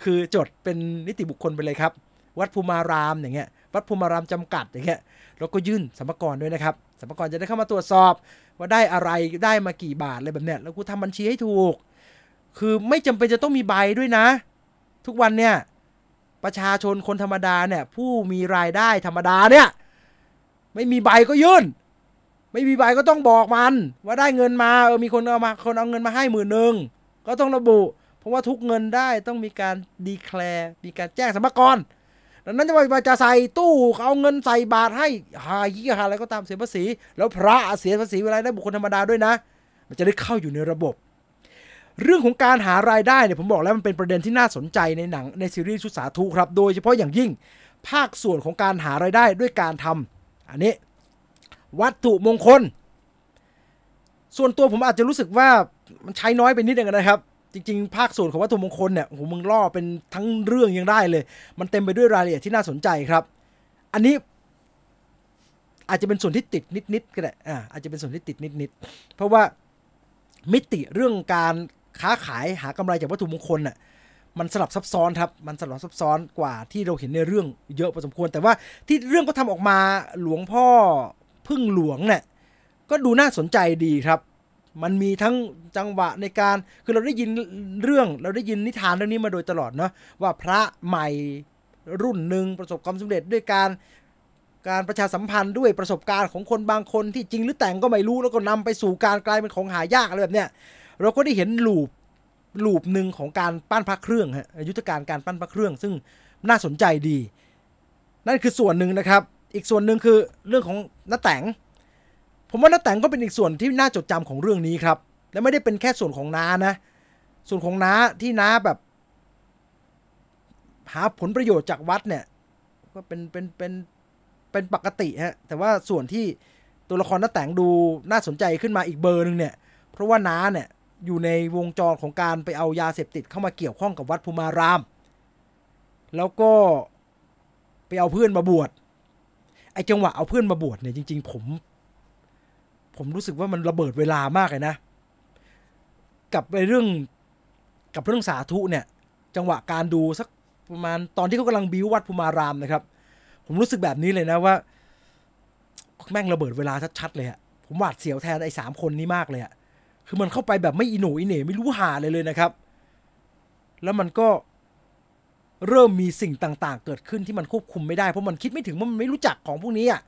Speaker 1: คือจดเป็นนิติบุคคลไปเลยครับ วัดภูมารามอย่างเงี้ยวัดภูมารามจำกัดอย่างเงี้ยแล้วก็ยื่นสมรกรด้วยนะครับสมรกรจะได้เข้ามาตรวจสอบ ว่าได้อะไร ได้มากี่บาทอะไรแบบเนี้ยแล้วกูทำบัญชีให้ถูก คือไม่จำเป็นจะต้องมีใบด้วยนะ ทุกวันเนี่ยประชาชนคนธรรมดาเนี่ย ผู้มีรายได้ธรรมดาเนี่ยไม่มีใบก็ยื่น ไม่มีใบก็ต้องบอกมัน ว่าได้เงินมาเออมีคนเอามาคนเอาเงินมาให้หมื่นหนึ่งก็ต้องระบุเพราะว่าทุกเงินได้ต้องมีการดีแคลร์มีการแจ้งสมรกรดังนั้นจะไปาจะใส่ตู้เอาเงินใส่บาทให้ หายี่หาอะไรก็ตามเสียภาษี แล้วพระเสียภาษีเวลาได้บุคคลธรรมดาด้วยนะ มันจะได้เข้าอยู่ในระบบ เรื่องของการหารายได้เนี่ยผมบอกแล้วมันเป็นประเด็นที่น่าสนใจในหนังในซีรีส์ชุดสาธุครับ โดยเฉพาะอย่างยิ่งภาคส่วนของการหารายได้ด้วยการทำอันนี้วัตถุมงคล ส่วนตัวผมอาจจะรู้สึกว่ามันใช้น้อยไปนิดนึงนะครับจริงๆ ภาคส่วนของวัตถุมงคลเนี่ยหูมึงล่อเป็นทั้งเรื่องยังได้เลย มันเต็มไปด้วยรายละเอียดที่น่าสนใจครับ อันนี้อาจจะเป็นส่วนที่ติดนิดๆก็ได้อ่าอาจจะเป็นส่วนที่ติดนิดๆเพราะว่ามิติเรื่องการค้าขายหากำไรจากวัตถุมงคลน่ะมันสลับซับซ้อนครับ มันสลับซับซ้อนกว่าที่เราเห็นในเรื่องเยอะพอสมควร แต่ว่าที่เรื่องก็ทำออกมาหลวงพ่อพึ่งหลวงเนี่ยก็ดูน่าสนใจดีครับมันมีทั้งจังหวะในการคือเราได้ยินเรื่องเราได้ยินนิทานเรื่องนี้มาโดยตลอดเนาะว่าพระใหม่รุ่นหนึ่งประสบความสำเร็จด้วย การการประชาสัมพันธ์ด้วยประสบการณ์ของคนบางคนที่จริงหรือแต่งก็ไม่รู้แล้วก็นำไปสู่การกลายเป็นของหายากอะไรแบบเนี้ยเราก็ได้เห็นลูปลูปหนึ่งของการปั้นพระเครื่องฮะยุทธการการปั้นพระเครื่อง ซึ่งน่าสนใจดีนั่นคือส่วนหนึ่งนะครับ อีกส่วนหนึ่งคือเรื่องของน้าแต่งผมว่าน้าแตงก็เป็นอีกส่วนที่น่าจดจำของเรื่องนี้ครับ และไม่ได้เป็นแค่ส่วนของน้านะส่วนของน้าที่น้าแบบหาผลประโยชน์จากวัดเนี่ยก็เป็นเป็นเป็นเป็นปกติฮะแต่ว่าส่วนที่ตัวละครน้าแตงดูน่าสนใจขึ้นมาอีกเบอร์หนึ่งเนี่ยเพราะว่าน้าเนี่ยอยู่ในวงจรของการไปเอายาเสพติดเข้ามาเกี่ยวข้องกับวัดภูมาราม แล้วก็ไปเอาเพื่อนมาบวชไอ้จังหวะเอาเพื่อนมาบวชเนี่ยจริง ๆ ผมผมรู้สึกว่ามันระเบิดเวลามากเลยนะ กับ ไป เรื่องกับเรื่องสาธุเนี่ยจังหวะการดูสักประมาณตอนที่เขากำลังบิววัดภูมารามนะครับผมรู้สึกแบบนี้เลยนะว่าแม่งระเบิดเวลาชัดๆเลยอะผมหวาดเสียวแทนไอ้สามคนนี้มากเลยอะคือมันเข้าไปแบบไม่อิโนอิเหน่ไม่รู้หาเลยเลยนะครับ แล้วมันก็เริ่มมีสิ่งต่างๆ เกิดขึ้นที่มันควบคุมไม่ได้เพราะมันคิดไม่ถึงว่ามัน ไม่รู้จักของ พวก นี้อะ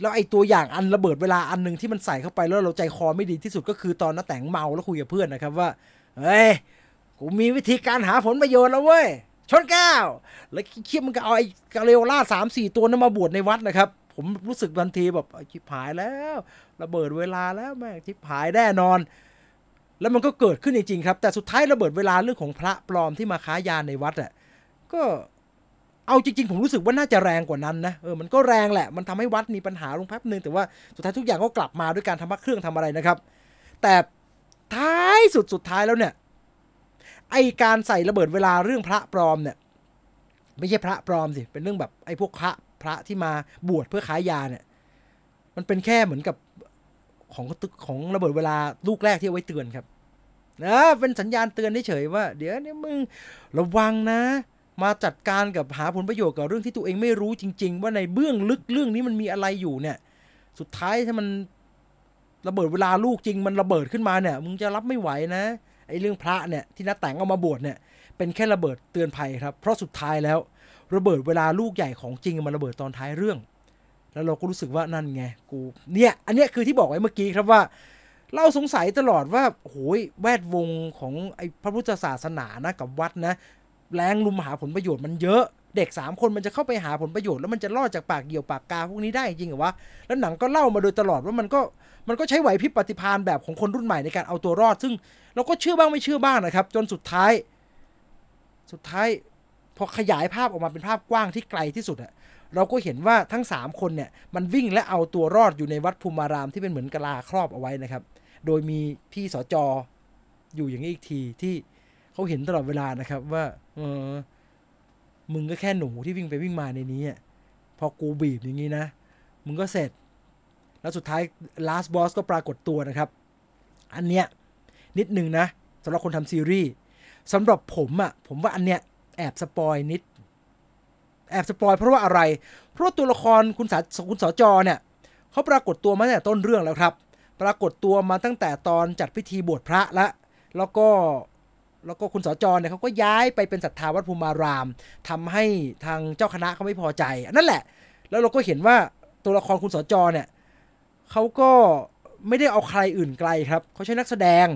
Speaker 1: แล้วไอตัวอย่างอันระเบิดเวลาอันหนึ่งที่มันใส่เข้าไปแล้วเราใจคอไม่ดีที่สุดก็คือตอนน้าแต่งเมาแล้วคุยกับเพื่อนนะครับว่า เฮ้ยกูมีวิธีการหาผลประโยชน์แล้วเว้ย ชนแก้วแล้วเคียบมันก็เอาไอกาเรโอล่าสามสี่ตัวนั้นมาบวชในวัดนะครับ ผมรู้สึกทันทีแบบชิบหายแล้ว ระเบิดเวลาแล้วแม่งชิบหายแน่นอน แล้วมันก็เกิดขึ้นจริงๆครับ แต่สุดท้ายระเบิดเวลาเรื่องของพระปลอมที่มาค้ายาในวัดอะก็เอาจริงๆผมรู้สึกว่าน่าจะแรงกว่านั้นนะเออมันก็แรงแหละ มันทำให้วัดมีปัญหาลงแป๊บนึงแต่ว่าสุดท้ายทุกอย่างก็กลับมาด้วยการทำพระเครื่องทำอะไรนะครับ แต่ท้ายสุดสุดท้ายแล้วเนี่ย ไอการใส่ระเบิดเวลาเรื่องพระปลอมเนี่ยไม่ใช่พระปลอมสิ เป็นเรื่องแบบไอพวกพระพระที่มาบวชเพื่อขายยาเนี่ยมันเป็นแค่เหมือนกับของตึกของระเบิดเวลาลูกแรกที่เอาไว้เตือนครับนะ เป็นสัญญาณเตือนเฉยๆว่า เดี๋ยวนี้มึงระวังนะมาจัดการกับหาผลประโยชน์กับเรื่องที่ตัวเองไม่รู้จริง ๆ ว่าในเบื้องลึกเรื่องนี้มันมีอะไรอยู่เนี่ย สุดท้ายถ้ามันระเบิดเวลาลูกจริง มันระเบิดขึ้นมาเนี่ยมึงจะรับไม่ไหวนะไอ้เรื่องพระเนี่ยที่นักแต่งเอามาบวชเนี่ยเป็นแค่ระเบิดเตือนภัยครับ เพราะสุดท้ายแล้ว ระเบิดเวลาลูกใหญ่ของจริงมันระเบิดตอนท้ายเรื่อง แล้วเราก็รู้สึกว่านั่นไงกูเนี่ยอันนี้คือที่บอกไว้เมื่อกี้ครับว่า เราสงสัยตลอดว่าโอ้ยแวดวงของไอ้พระพุทธศาสนานะกับวัดนะแรงลุมหาผลประโยชน์มันเยอะเด็ก 3 คนมันจะเข้าไปหาผลประโยชน์ แล้วมันจะรอดจากปากเหี่ยวปากกาพวกนี้ได้จริงเหรอวะแล้วหนังก็เล่ามาโดยตลอดว่ามันก็มันก็ใช้ไหวพริบปฏิพานแบบของคนรุ่นใหม่ในการเอาตัวรอด ซึ่งเราก็เชื่อบ้างไม่เชื่อบ้างนะครับ จนสุดท้ายสุดท้ายพอขยายภาพออกมาเป็นภาพกว้างที่ไกลที่สุดอะเราก็เห็นว่าทั้ง 3 คนเนี่ยมันวิ่งและเอาตัวรอดอยู่ในวัดภูมารามที่เป็นเหมือนกะลาครอบเอาไว้นะครับ โดยมีพี่สอจออยู่อย่างนี้อีกทีที่เขาเห็นตลอดเวลานะครับว่าเออมึงก็แค่หนูที่วิ่งไปวิ่งมาในนี้ พอกูบีบอย่างนี้นะ มึงก็เสร็จ แล้วสุดท้าย last boss ก็ปรากฏตัวนะครับ อันเนี้ยนิดหนึ่งนะสำหรับคนทำซีรีส์สำหรับผมอะ่ะผมว่าอันเนี้ยแอบสปอยนิด แอบสปอยเพราะว่าอะไร เพราะตัวละคร คุณสาคุณสจเนี่ยเขาปรากฏตัวมาตั้งแต่ต้นเรื่องแล้วครับ ปรากฏตัวมาตั้งแต่ตอนจัดพิธีบวชพระละแล้วก็แล้วก็คุณสอจเนี่ยเขาก็ย้ายไปเป็นศรัทธาวัดภูมาราม ทำให้ทางเจ้าคณะเขาไม่พอใจ นั่นแหละ แล้วเราก็เห็นว่าตัวละครคุณสอจเนี่ยเขาก็ไม่ได้เอาใครอื่นไกลครับ เขาใช้นักแสดง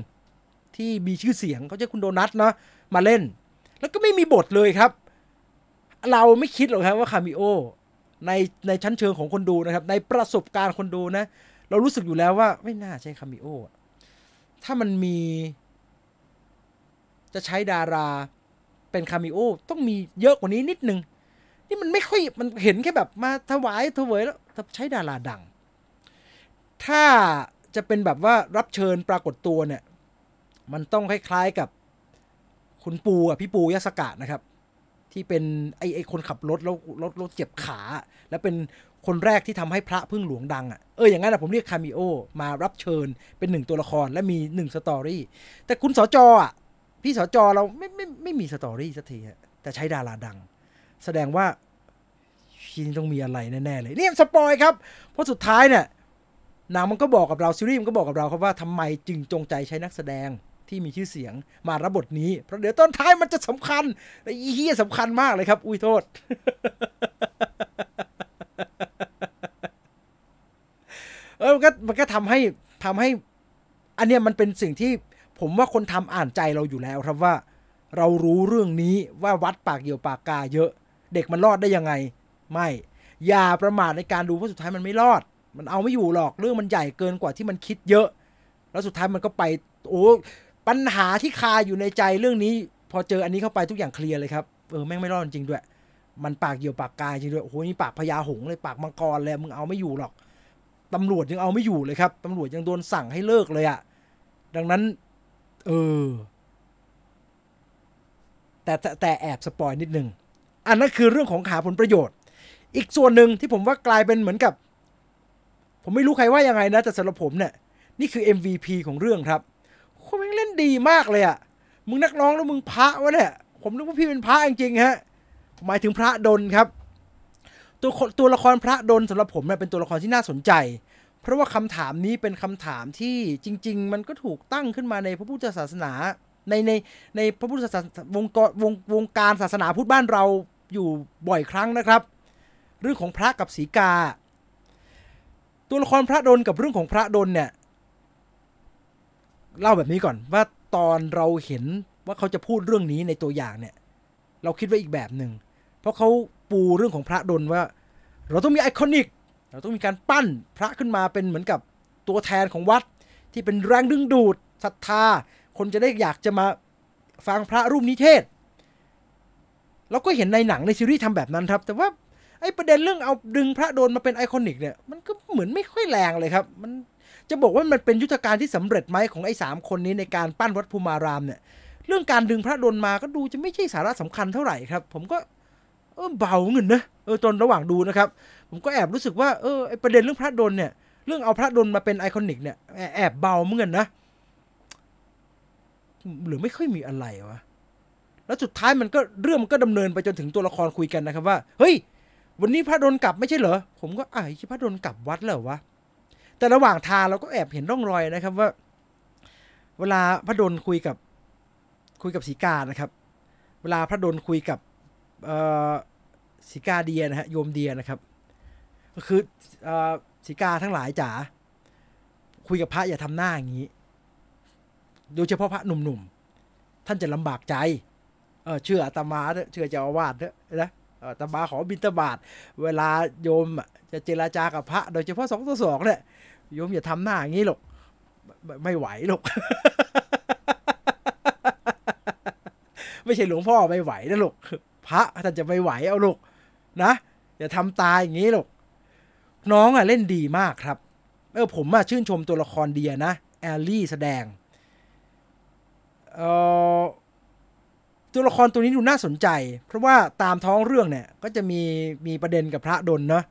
Speaker 1: ที่มีชื่อเสียงเขาใช้คุณโดนัทเนาะ มาเล่น แล้วก็ไม่มีบทเลยครับ เราไม่คิดหรอกครับว่าคามิโอในในชั้นเชิงของคนดูนะครับ ในประสบการณ์คนดูนะ เรารู้สึกอยู่แล้วว่าไม่น่าใช่คามิโอ ถ้ามันมีจะใช้ดาราเป็นคามิโอต้องมีเยอะกว่านี้นิดนึง นี่มันไม่ค่อยมันเห็นแค่แบบมาถวายถวายแล้ว ใช้ดาราดัง ถ้าจะเป็นแบบว่ารับเชิญปรากฏตัวเนี่ย มันต้องคล้ายๆกับคุณปูอ่ะพี่ปูยศกะนะครับ ที่เป็นไอ้ไอ้คนขับรถ แล้วรถรถเจ็บขา แล้วเป็นคนแรกที่ทำให้พระพึ่งหลวงดังอ่ะเอออย่างนั้นอ่ะผมเรียกคามิโอมารับเชิญเป็นหนึ่งตัวละครและมีหนึ่งสตอรี่แต่คุณสอจอ่ะพี่สจเราไม่ไม่ไม่มีสตอรี่สักทีฮะแต่ใช้ดาราดัง แสดงว่าชินต้องมีอะไรแน่ๆเลย เนี่ยสปอยครับ เพราะสุดท้ายเนี่ย นางมันก็บอกกับเรา ซีรีส์มันก็บอกกับเราครับว่าทำไมจึงจงใจใช้นักแสดงที่มีชื่อเสียงมารับบทนี้เพราะเดี๋ยวตอนท้ายมันจะสำคัญและอีเฮียสำคัญมากเลยครับ อุ้ยโทษเออมันก็มันก็ทำให้ทำให้ อันเนี้ยมันเป็นสิ่งที่ผมว่าคนทำอ่านใจเราอยู่แล้วครับว่าเรารู้เรื่องนี้ว่าวัดปากเหี่ยวปากกาเยอะ เด็กมันรอดได้ยังไง ไม่ อย่าประมาทในการดูเพราะสุดท้ายมันไม่รอด มันเอาไม่อยู่หรอกเรื่องมันใหญ่เกินกว่าที่มันคิดเยอะ แล้วสุดท้ายมันก็ไปโอ้ปัญหาที่คาอยู่ในใจเรื่องนี้พอเจออันนี้เข้าไปทุกอย่างเคลียร์เลยครับ เออแม่งไม่รอดจริงด้วย มันปากเหี่ยวปากกายจริงด้วยโอ้โหนี่ปากพญาหงเลย ปากมังกรเลยมึงเอาไม่อยู่หรอกตำรวจยังเอาไม่อยู่เลยครับตำรวจยังโดนสั่งให้เลิกเลยอะดังนั้นเออแต่แต่แอบสปอยนิดนึง อันนั้นคือเรื่องของหาผลประโยชน์ อีกส่วนหนึ่งที่ผมว่ากลายเป็นเหมือนกับ ผมไม่รู้ใครว่ายังไงนะ แต่สำหรับผมเนี่ยนี่คือ MVP ของเรื่องครับคนแม่งเล่นดีมากเลยอะ่ะมึงนักร้องแล้วมึงพระวะเนี่ยผมนึกว่าพี่เป็นพระจริงฮะหมายถึงพระดนครับตัวตัวละครพระดนสำหรับผมเนี่ยเป็นตัวละครที่น่าสนใจเพราะว่าคำถามนี้เป็นคำถามที่จริง ๆ มันก็ถูกตั้งขึ้นมาในพระพุทธศาสนา ในในในพระพุทธศาสนาวงกวงวงการศาสนาพุทธบ้านเราอยู่บ่อยครั้งนะครับ เรื่องของพระกับศีกา ตัวละครพระดนกับเรื่องของพระดนเนี่ยเล่าแบบนี้ก่อนว่าตอนเราเห็นว่าเขาจะพูดเรื่องนี้ในตัวอย่างเนี่ยเราคิดว่าอีกแบบหนึ่งเพราะเขาปูเรื่องของพระดนว่า เราต้องมีไอคอนิกเราต้องมีการปั้นพระขึ้นมาเป็นเหมือนกับตัวแทนของวัด ที่เป็นแรงดึงดูดศรัทธา คนจะได้อยากจะมาฟังพระรูปนิเทศเราก็เห็นในหนังในซีรีส์ทำแบบนั้นครับ แต่ว่า ไอ้ประเด็นเรื่องเอาดึงพระโดนมาเป็นไอคอนิกเนี่ยมันก็เหมือนไม่ค่อยแรงเลยครับ มันจะบอกว่ามันเป็นยุทธการที่สำเร็จไหม ของไอ้สามคนนี้ในการปั้นวัดภูมารามเนี่ย เรื่องการดึงพระโดนมาก็ดูจะไม่ใช่สาระสำคัญเท่าไหร่ครับ ผมก็เออเบาเงินนะเออตอนระหว่างดูนะครับผมก็แอบรู้สึกว่า เออประเด็นเรื่องพระดลเนี่ย เรื่องเอาพระดลมาเป็นไอคอนิกเนี่ยแอบเบาเหมือนกันนะหรือไม่ค่อยมีอะไรวะแล้วสุดท้ายมันก็เรื่องมันก็ดำเนินไปจนถึงตัวละครคุยกันนะครับ ว่า เฮ้ย วันนี้พระดลกลับไม่ใช่เหรอ ผมก็อ่าีพระดลกลับวัดแล้ววะแต่ระหว่างทางเราก็แอบเห็นร่องรอยนะครับว่า เวลาพระดลคุยกับคุยกับสีกานะครับ เวลาพระดลคุยกับสีกาเดียนะฮะโยมเดียนะครับคือสิกาทั้งหลายจ๋าคุยกับพระ อย่าทำหน้าอย่างนี้ โดยเฉพาะพระหนุ่มๆท่านจะลำบากใจเชื่อตมาเชื่อเจ้าอาวาสนะตมาขอบินตบาทเวลาโยมจะเจราจากับพระ โดยเฉพาะสองต่อสองเนี่ยโยมอย่าทำหน้าอย่างนี้หรอกไม่ไหวหรอกไม่ใช่หลวงพ่อ ไม่ไหวนะลูกพระท่านจะไม่ไหวเอาลูกนะอย่าทำตาอย่างนี้หรอกน้องอ่ะเล่นดีมากครับ เออผมอ่ะชื่นชมตัวละครเดียนะแอลลี่แสดง เออตัวละครตัวนี้ดูน่าสนใจ เพราะว่าตามท้องเรื่องเนี่ย ก็จะมีมีประเด็นกับพระดนเนาะ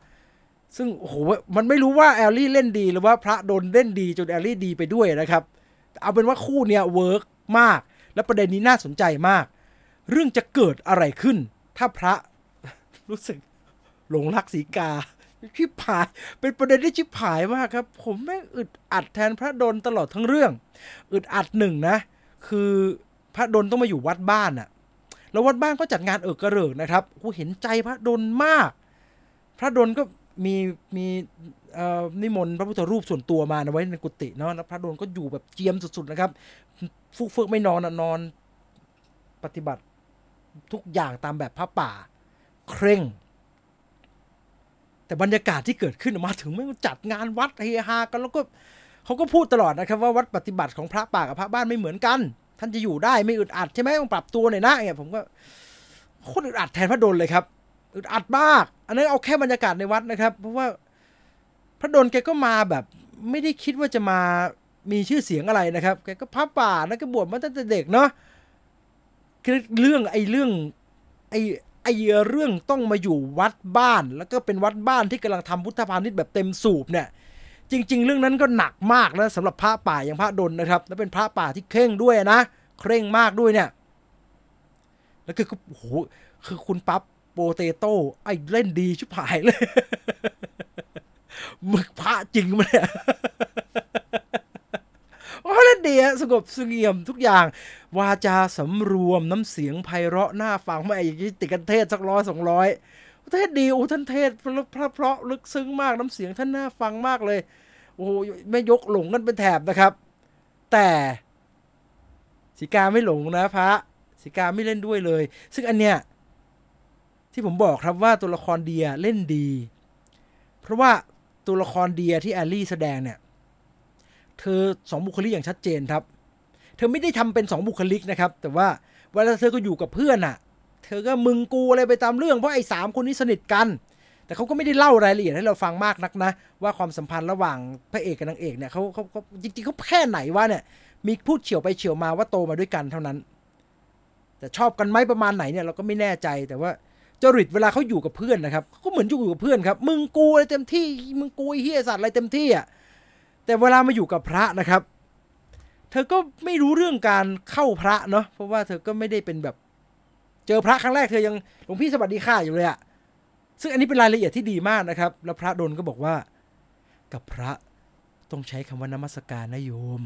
Speaker 1: ซึ่งโอ้โหมันไม่รู้ว่าแอลลี่เล่นดี หรือว่าพระดนเล่นดีจนแอลลี่ดีไปด้วยนะครับ เอาเป็นว่าคู่เนี่ยเวิร์กมากและประเด็นนี้น่าสนใจมาก เรื่องจะเกิดอะไรขึ้น ถ้าพระรู้สึกหลงรักสีกาชิบหายเป็นประเด็นที่ชิบหายมากครับ ผมแม่งอึดอัดแทนพระดนตลอดทั้งเรื่อง อึดอัดหนึ่งนะ คือพระดนต้องมาอยู่วัดบ้านอะแล้ววัดบ้านก็จัดงานเอกกระเริกนะครับกูเห็นใจพระดนมาก พระดนก็มีมีนิมนต์พระพุทธรูปส่วนตัวมาเอาไว้ในกุฏิเนาะ แล้วพระดนก็อยู่แบบเจียมสุดๆนะครับ ฟุกเฟือกไม่นอนนอนปฏิบัติทุกอย่างตามแบบพระป่าเคร่งแต่บรรยากาศที่เกิดขึ้นมาถึงไม่จัดงานวัดเฮฮากันแล้วก็เขาก็พูดตลอดนะครับ ว่าวัดปฏิบัติของพระป่ากับพระบ้านไม่เหมือนกัน ท่านจะอยู่ได้ ไม่อึดอัดใช่ไหมต้องปรับตัวหน่อยนะเนี่ยผมก็โคตรอึดอัดแทนพระดลเลยครับอึดอัดมากอันนั้นเอาแค่บรรยากาศในวัดนะครับ เพราะว่าพระดลแกก็มาแบบ ไม่ได้คิดว่าจะมามีชื่อเสียงอะไรนะครับแกก็พระป่าแล้วก็บวชมาตั้งแต่เด็กเนาะคือเรื่องไอ้เรื่องไอไอเรื่องต้องมาอยู่วัดบ้าน แล้วก็เป็นวัดบ้านที่กำลังทำพุทธพาณิชย์แบบเต็มสูบเนี่ยจริง ๆ เรื่องนั้นก็หนักมากนะสำหรับพระป่าอย่างพระดลนะครับ แล้วเป็นพระป่าที่เคร่งด้วยนะ เคร่งมากด้วยเนี่ย แล้วคือโอ้โหคือคุณปั๊บโปเตโต้ไอเล่นดีชิบหายเลย มึกพระจริงมั้ยเนี่ยดีสงบเสงี่ยมทุกอย่างวาจาสำรวมน้ำเสียงไพเราะหน้าฟังไม่อย่างนี้ติดกันเทศสักร้อยสองร้อยเทศดีโอ้ท่านเทศเพราะเพราะลึกซึ้งมาก น้ำเสียงท่านน่าฟังมากเลยโอ้ไม่ยกหลงกันเป็นแถบนะครับ แต่สิกาไม่หลงนะพระสิกาไม่เล่นด้วยเลย ซึ่งอันเนี้ยที่ผมบอกครับว่าตัวละครเดียเล่นดี เพราะว่าตัวละครเดียที่แอลลี่แสดงเนี่ยเธอสองบุคลิกอย่างชัดเจนครับ เธอไม่ได้ทำเป็นสองบุคลิกนะครับ แต่ว่าเวลาเธอก็อยู่กับเพื่อนอะ่ะ เธอก็มึงกูอะไรไปตามเรื่อง เพราะไอ้สามคนนี้สนิทกัน แต่เขาก็ไม่ได้เล่ารายละเอียดให้เราฟังมากนักนะว่าความสัมพันธ์ระหว่างพระเอกกับนางเอกเนี่ยเขาเขาจริงๆเขาแค่ไหนวะเนี่ย มีพูดเฉียวไปเฉียวมาว่าโตมาด้วยกันเท่านั้น แต่ชอบกันไหมประมาณไหนเนี่ยเราก็ไม่แน่ใจแต่ว่าจริตเวลาเขาอยู่กับเพื่อนนะครับเขาเหมือนอยู่กับเพื่อนครับ มึงกูอะไรเต็มที่มึงกูเฮียสัตว์อะไรเต็มที่อ่ะแต่เวลามาอยู่กับพระนะครับ เธอก็ไม่รู้เรื่องการเข้าพระเนาะ เพราะว่าเธอก็ไม่ได้เป็นแบบเจอพระครั้งแรกเธอยังหลวงพี่สวัสดีค่ะอยู่เลยอะซึ่งอันนี้เป็นรายละเอียดที่ดีมากนะครับ แล้วพระดนก็บอกว่ากับพระต้องใช้คำว่านมัสการนะโยม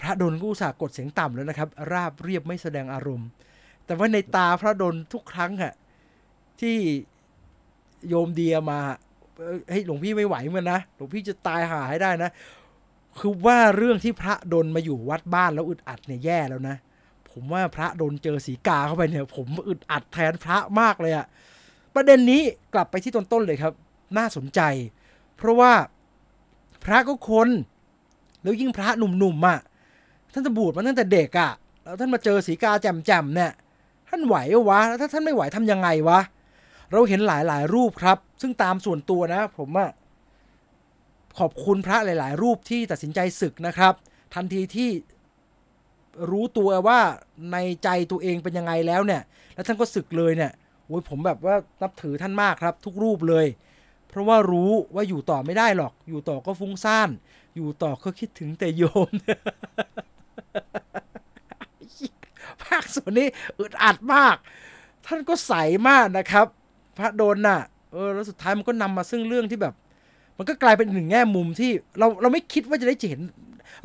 Speaker 1: พระดนก็อุตส่าห์กดเสียงต่ำแล้วนะครับ ราบเรียบไม่แสดงอารมณ์ แต่ว่าในตาพระดนทุกครั้งอะที่โยมเดียมาเฮ้ยหลวงพี่ไม่ไหวเหมือนนะหลวงพี่จะตายหาให้ได้นะ คือว่าเรื่องที่พระดนมาอยู่วัดบ้านแล้วอึดอัดเนี่ยแย่แล้วนะผมว่าพระดนเจอสีกาเข้าไปเนี่ยผมอึดอัดแทนพระมากเลยอะประเด็นนี้กลับไปที่ต้นต้นเลยครับ น่าสนใจ เพราะว่าพระก็คนแล้วยิ่งพระหนุ่มๆอะ่ะท่านจะบูดมาตั้งแต่เด็กอะ่ะแล้วท่านมาเจอสีกาแจ่มๆเนี่ยท่านไหววะแล้วถ้าท่านไม่ไหวทํำยังไงวะเราเห็นหลายๆ รูปครับ ซึ่งตามส่วนตัวนะ ผมอะขอบคุณพระหลาย ๆ รูปที่ตัดสินใจศึกนะครับ ทันทีที่รู้ตัวว่าในใจตัวเองเป็นยังไงแล้วเนี่ย แล้วท่านก็ศึกเลยเนี่ยโอ้ยผมแบบว่านับถือท่านมากครับ ทุกรูปเลย เพราะว่ารู้ว่าอยู่ต่อไม่ได้หรอก อยู่ต่อก็ฟุ้งซ่านอยู่ต่อก็คิดถึงแต่โยมภาคส่วนนี้อึดอัดมาก ท่านก็ใสมากนะครับพระโดนน่ะ เออ แล้วสุดท้ายมันก็นำมาซึ่งเรื่องที่แบบ มันก็กลายเป็นหนึ่งแง่มุมที่เราเราไม่คิดว่าจะได้เห็น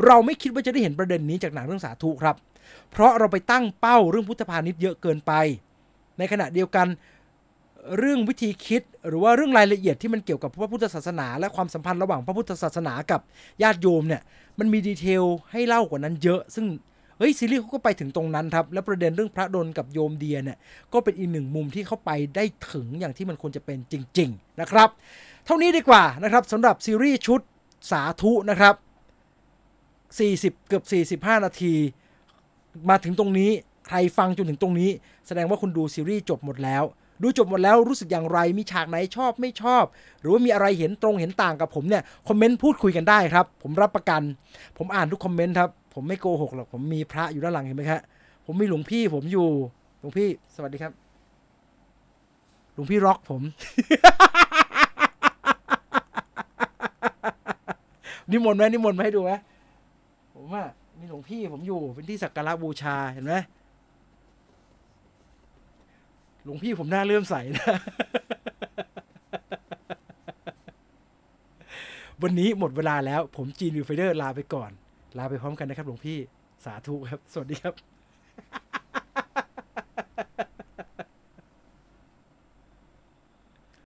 Speaker 1: เราไม่คิดว่าจะได้เห็นประเด็นนี้จากหนังเรื่องสาธุครับ เพราะเราไปตั้งเป้าเรื่องพุทธพาณิชย์เยอะเกินไป ในขณะเดียวกันเรื่องวิธีคิดหรือว่าเรื่องรายละเอียดที่มันเกี่ยวกับพระพุทธศาสนา และความสัมพันธ์ระหว่างพระพุทธศาสนากับญาติโยมเนี่ย มันมีดีเทลให้เล่ากว่านั้นเยอะ ซึ่งเฮ้ย ซีรีส์เขาก็ไปถึงตรงนั้นครับแล้วประเด็นเรื่องพระดนกับโยมเดียเนี่ยก็เป็นอีกหนึ่งมุมที่เขาไปได้ถึงอย่างที่มันควรจะเป็นจริงๆนะครับ เท่านี้ดีกว่านะครับสำหรับซีรีส์ชุดสาธุนะครับ40 เกือบ45 นาที มาถึงตรงนี้ใครฟังจนถึงตรงนี้ แสดงว่าคุณดูซีรีส์จบหมดแล้วดูจบหมดแล้วรู้สึกอย่างไรมีฉากไหนชอบไม่ชอบ หรือว่ามีอะไรเห็นตรงเห็นต่างกับผมเนี่ยคอมเมนต์พูดคุยกันได้ครับ ผมรับประกัน ผมอ่านทุกคอมเมนต์ครับผมไม่โกหกหรอกผมมีพระอยู่ด้านหลังเห็นไหมครับผมมีหลวงพี่ ผมอยู่ หลวงพี่ สวัสดีครับ หลวงพี่ร็อกผม นิมนต์ไหมนิมนต์มาให้ดูไหมผมว่ามีหลวงพี่ ผมอยู่ เป็นที่สักการะบูชาเห็นไหมหลวงพี่ผมหน้าเลื่อมใสนะวันนี้หมดเวลาแล้ว ผมจีนวิวไฟเดอร์ลาไปก่อนลาไปพร้อมกันนะครับหลวงพี่สาธุครับ สวัสดีครับ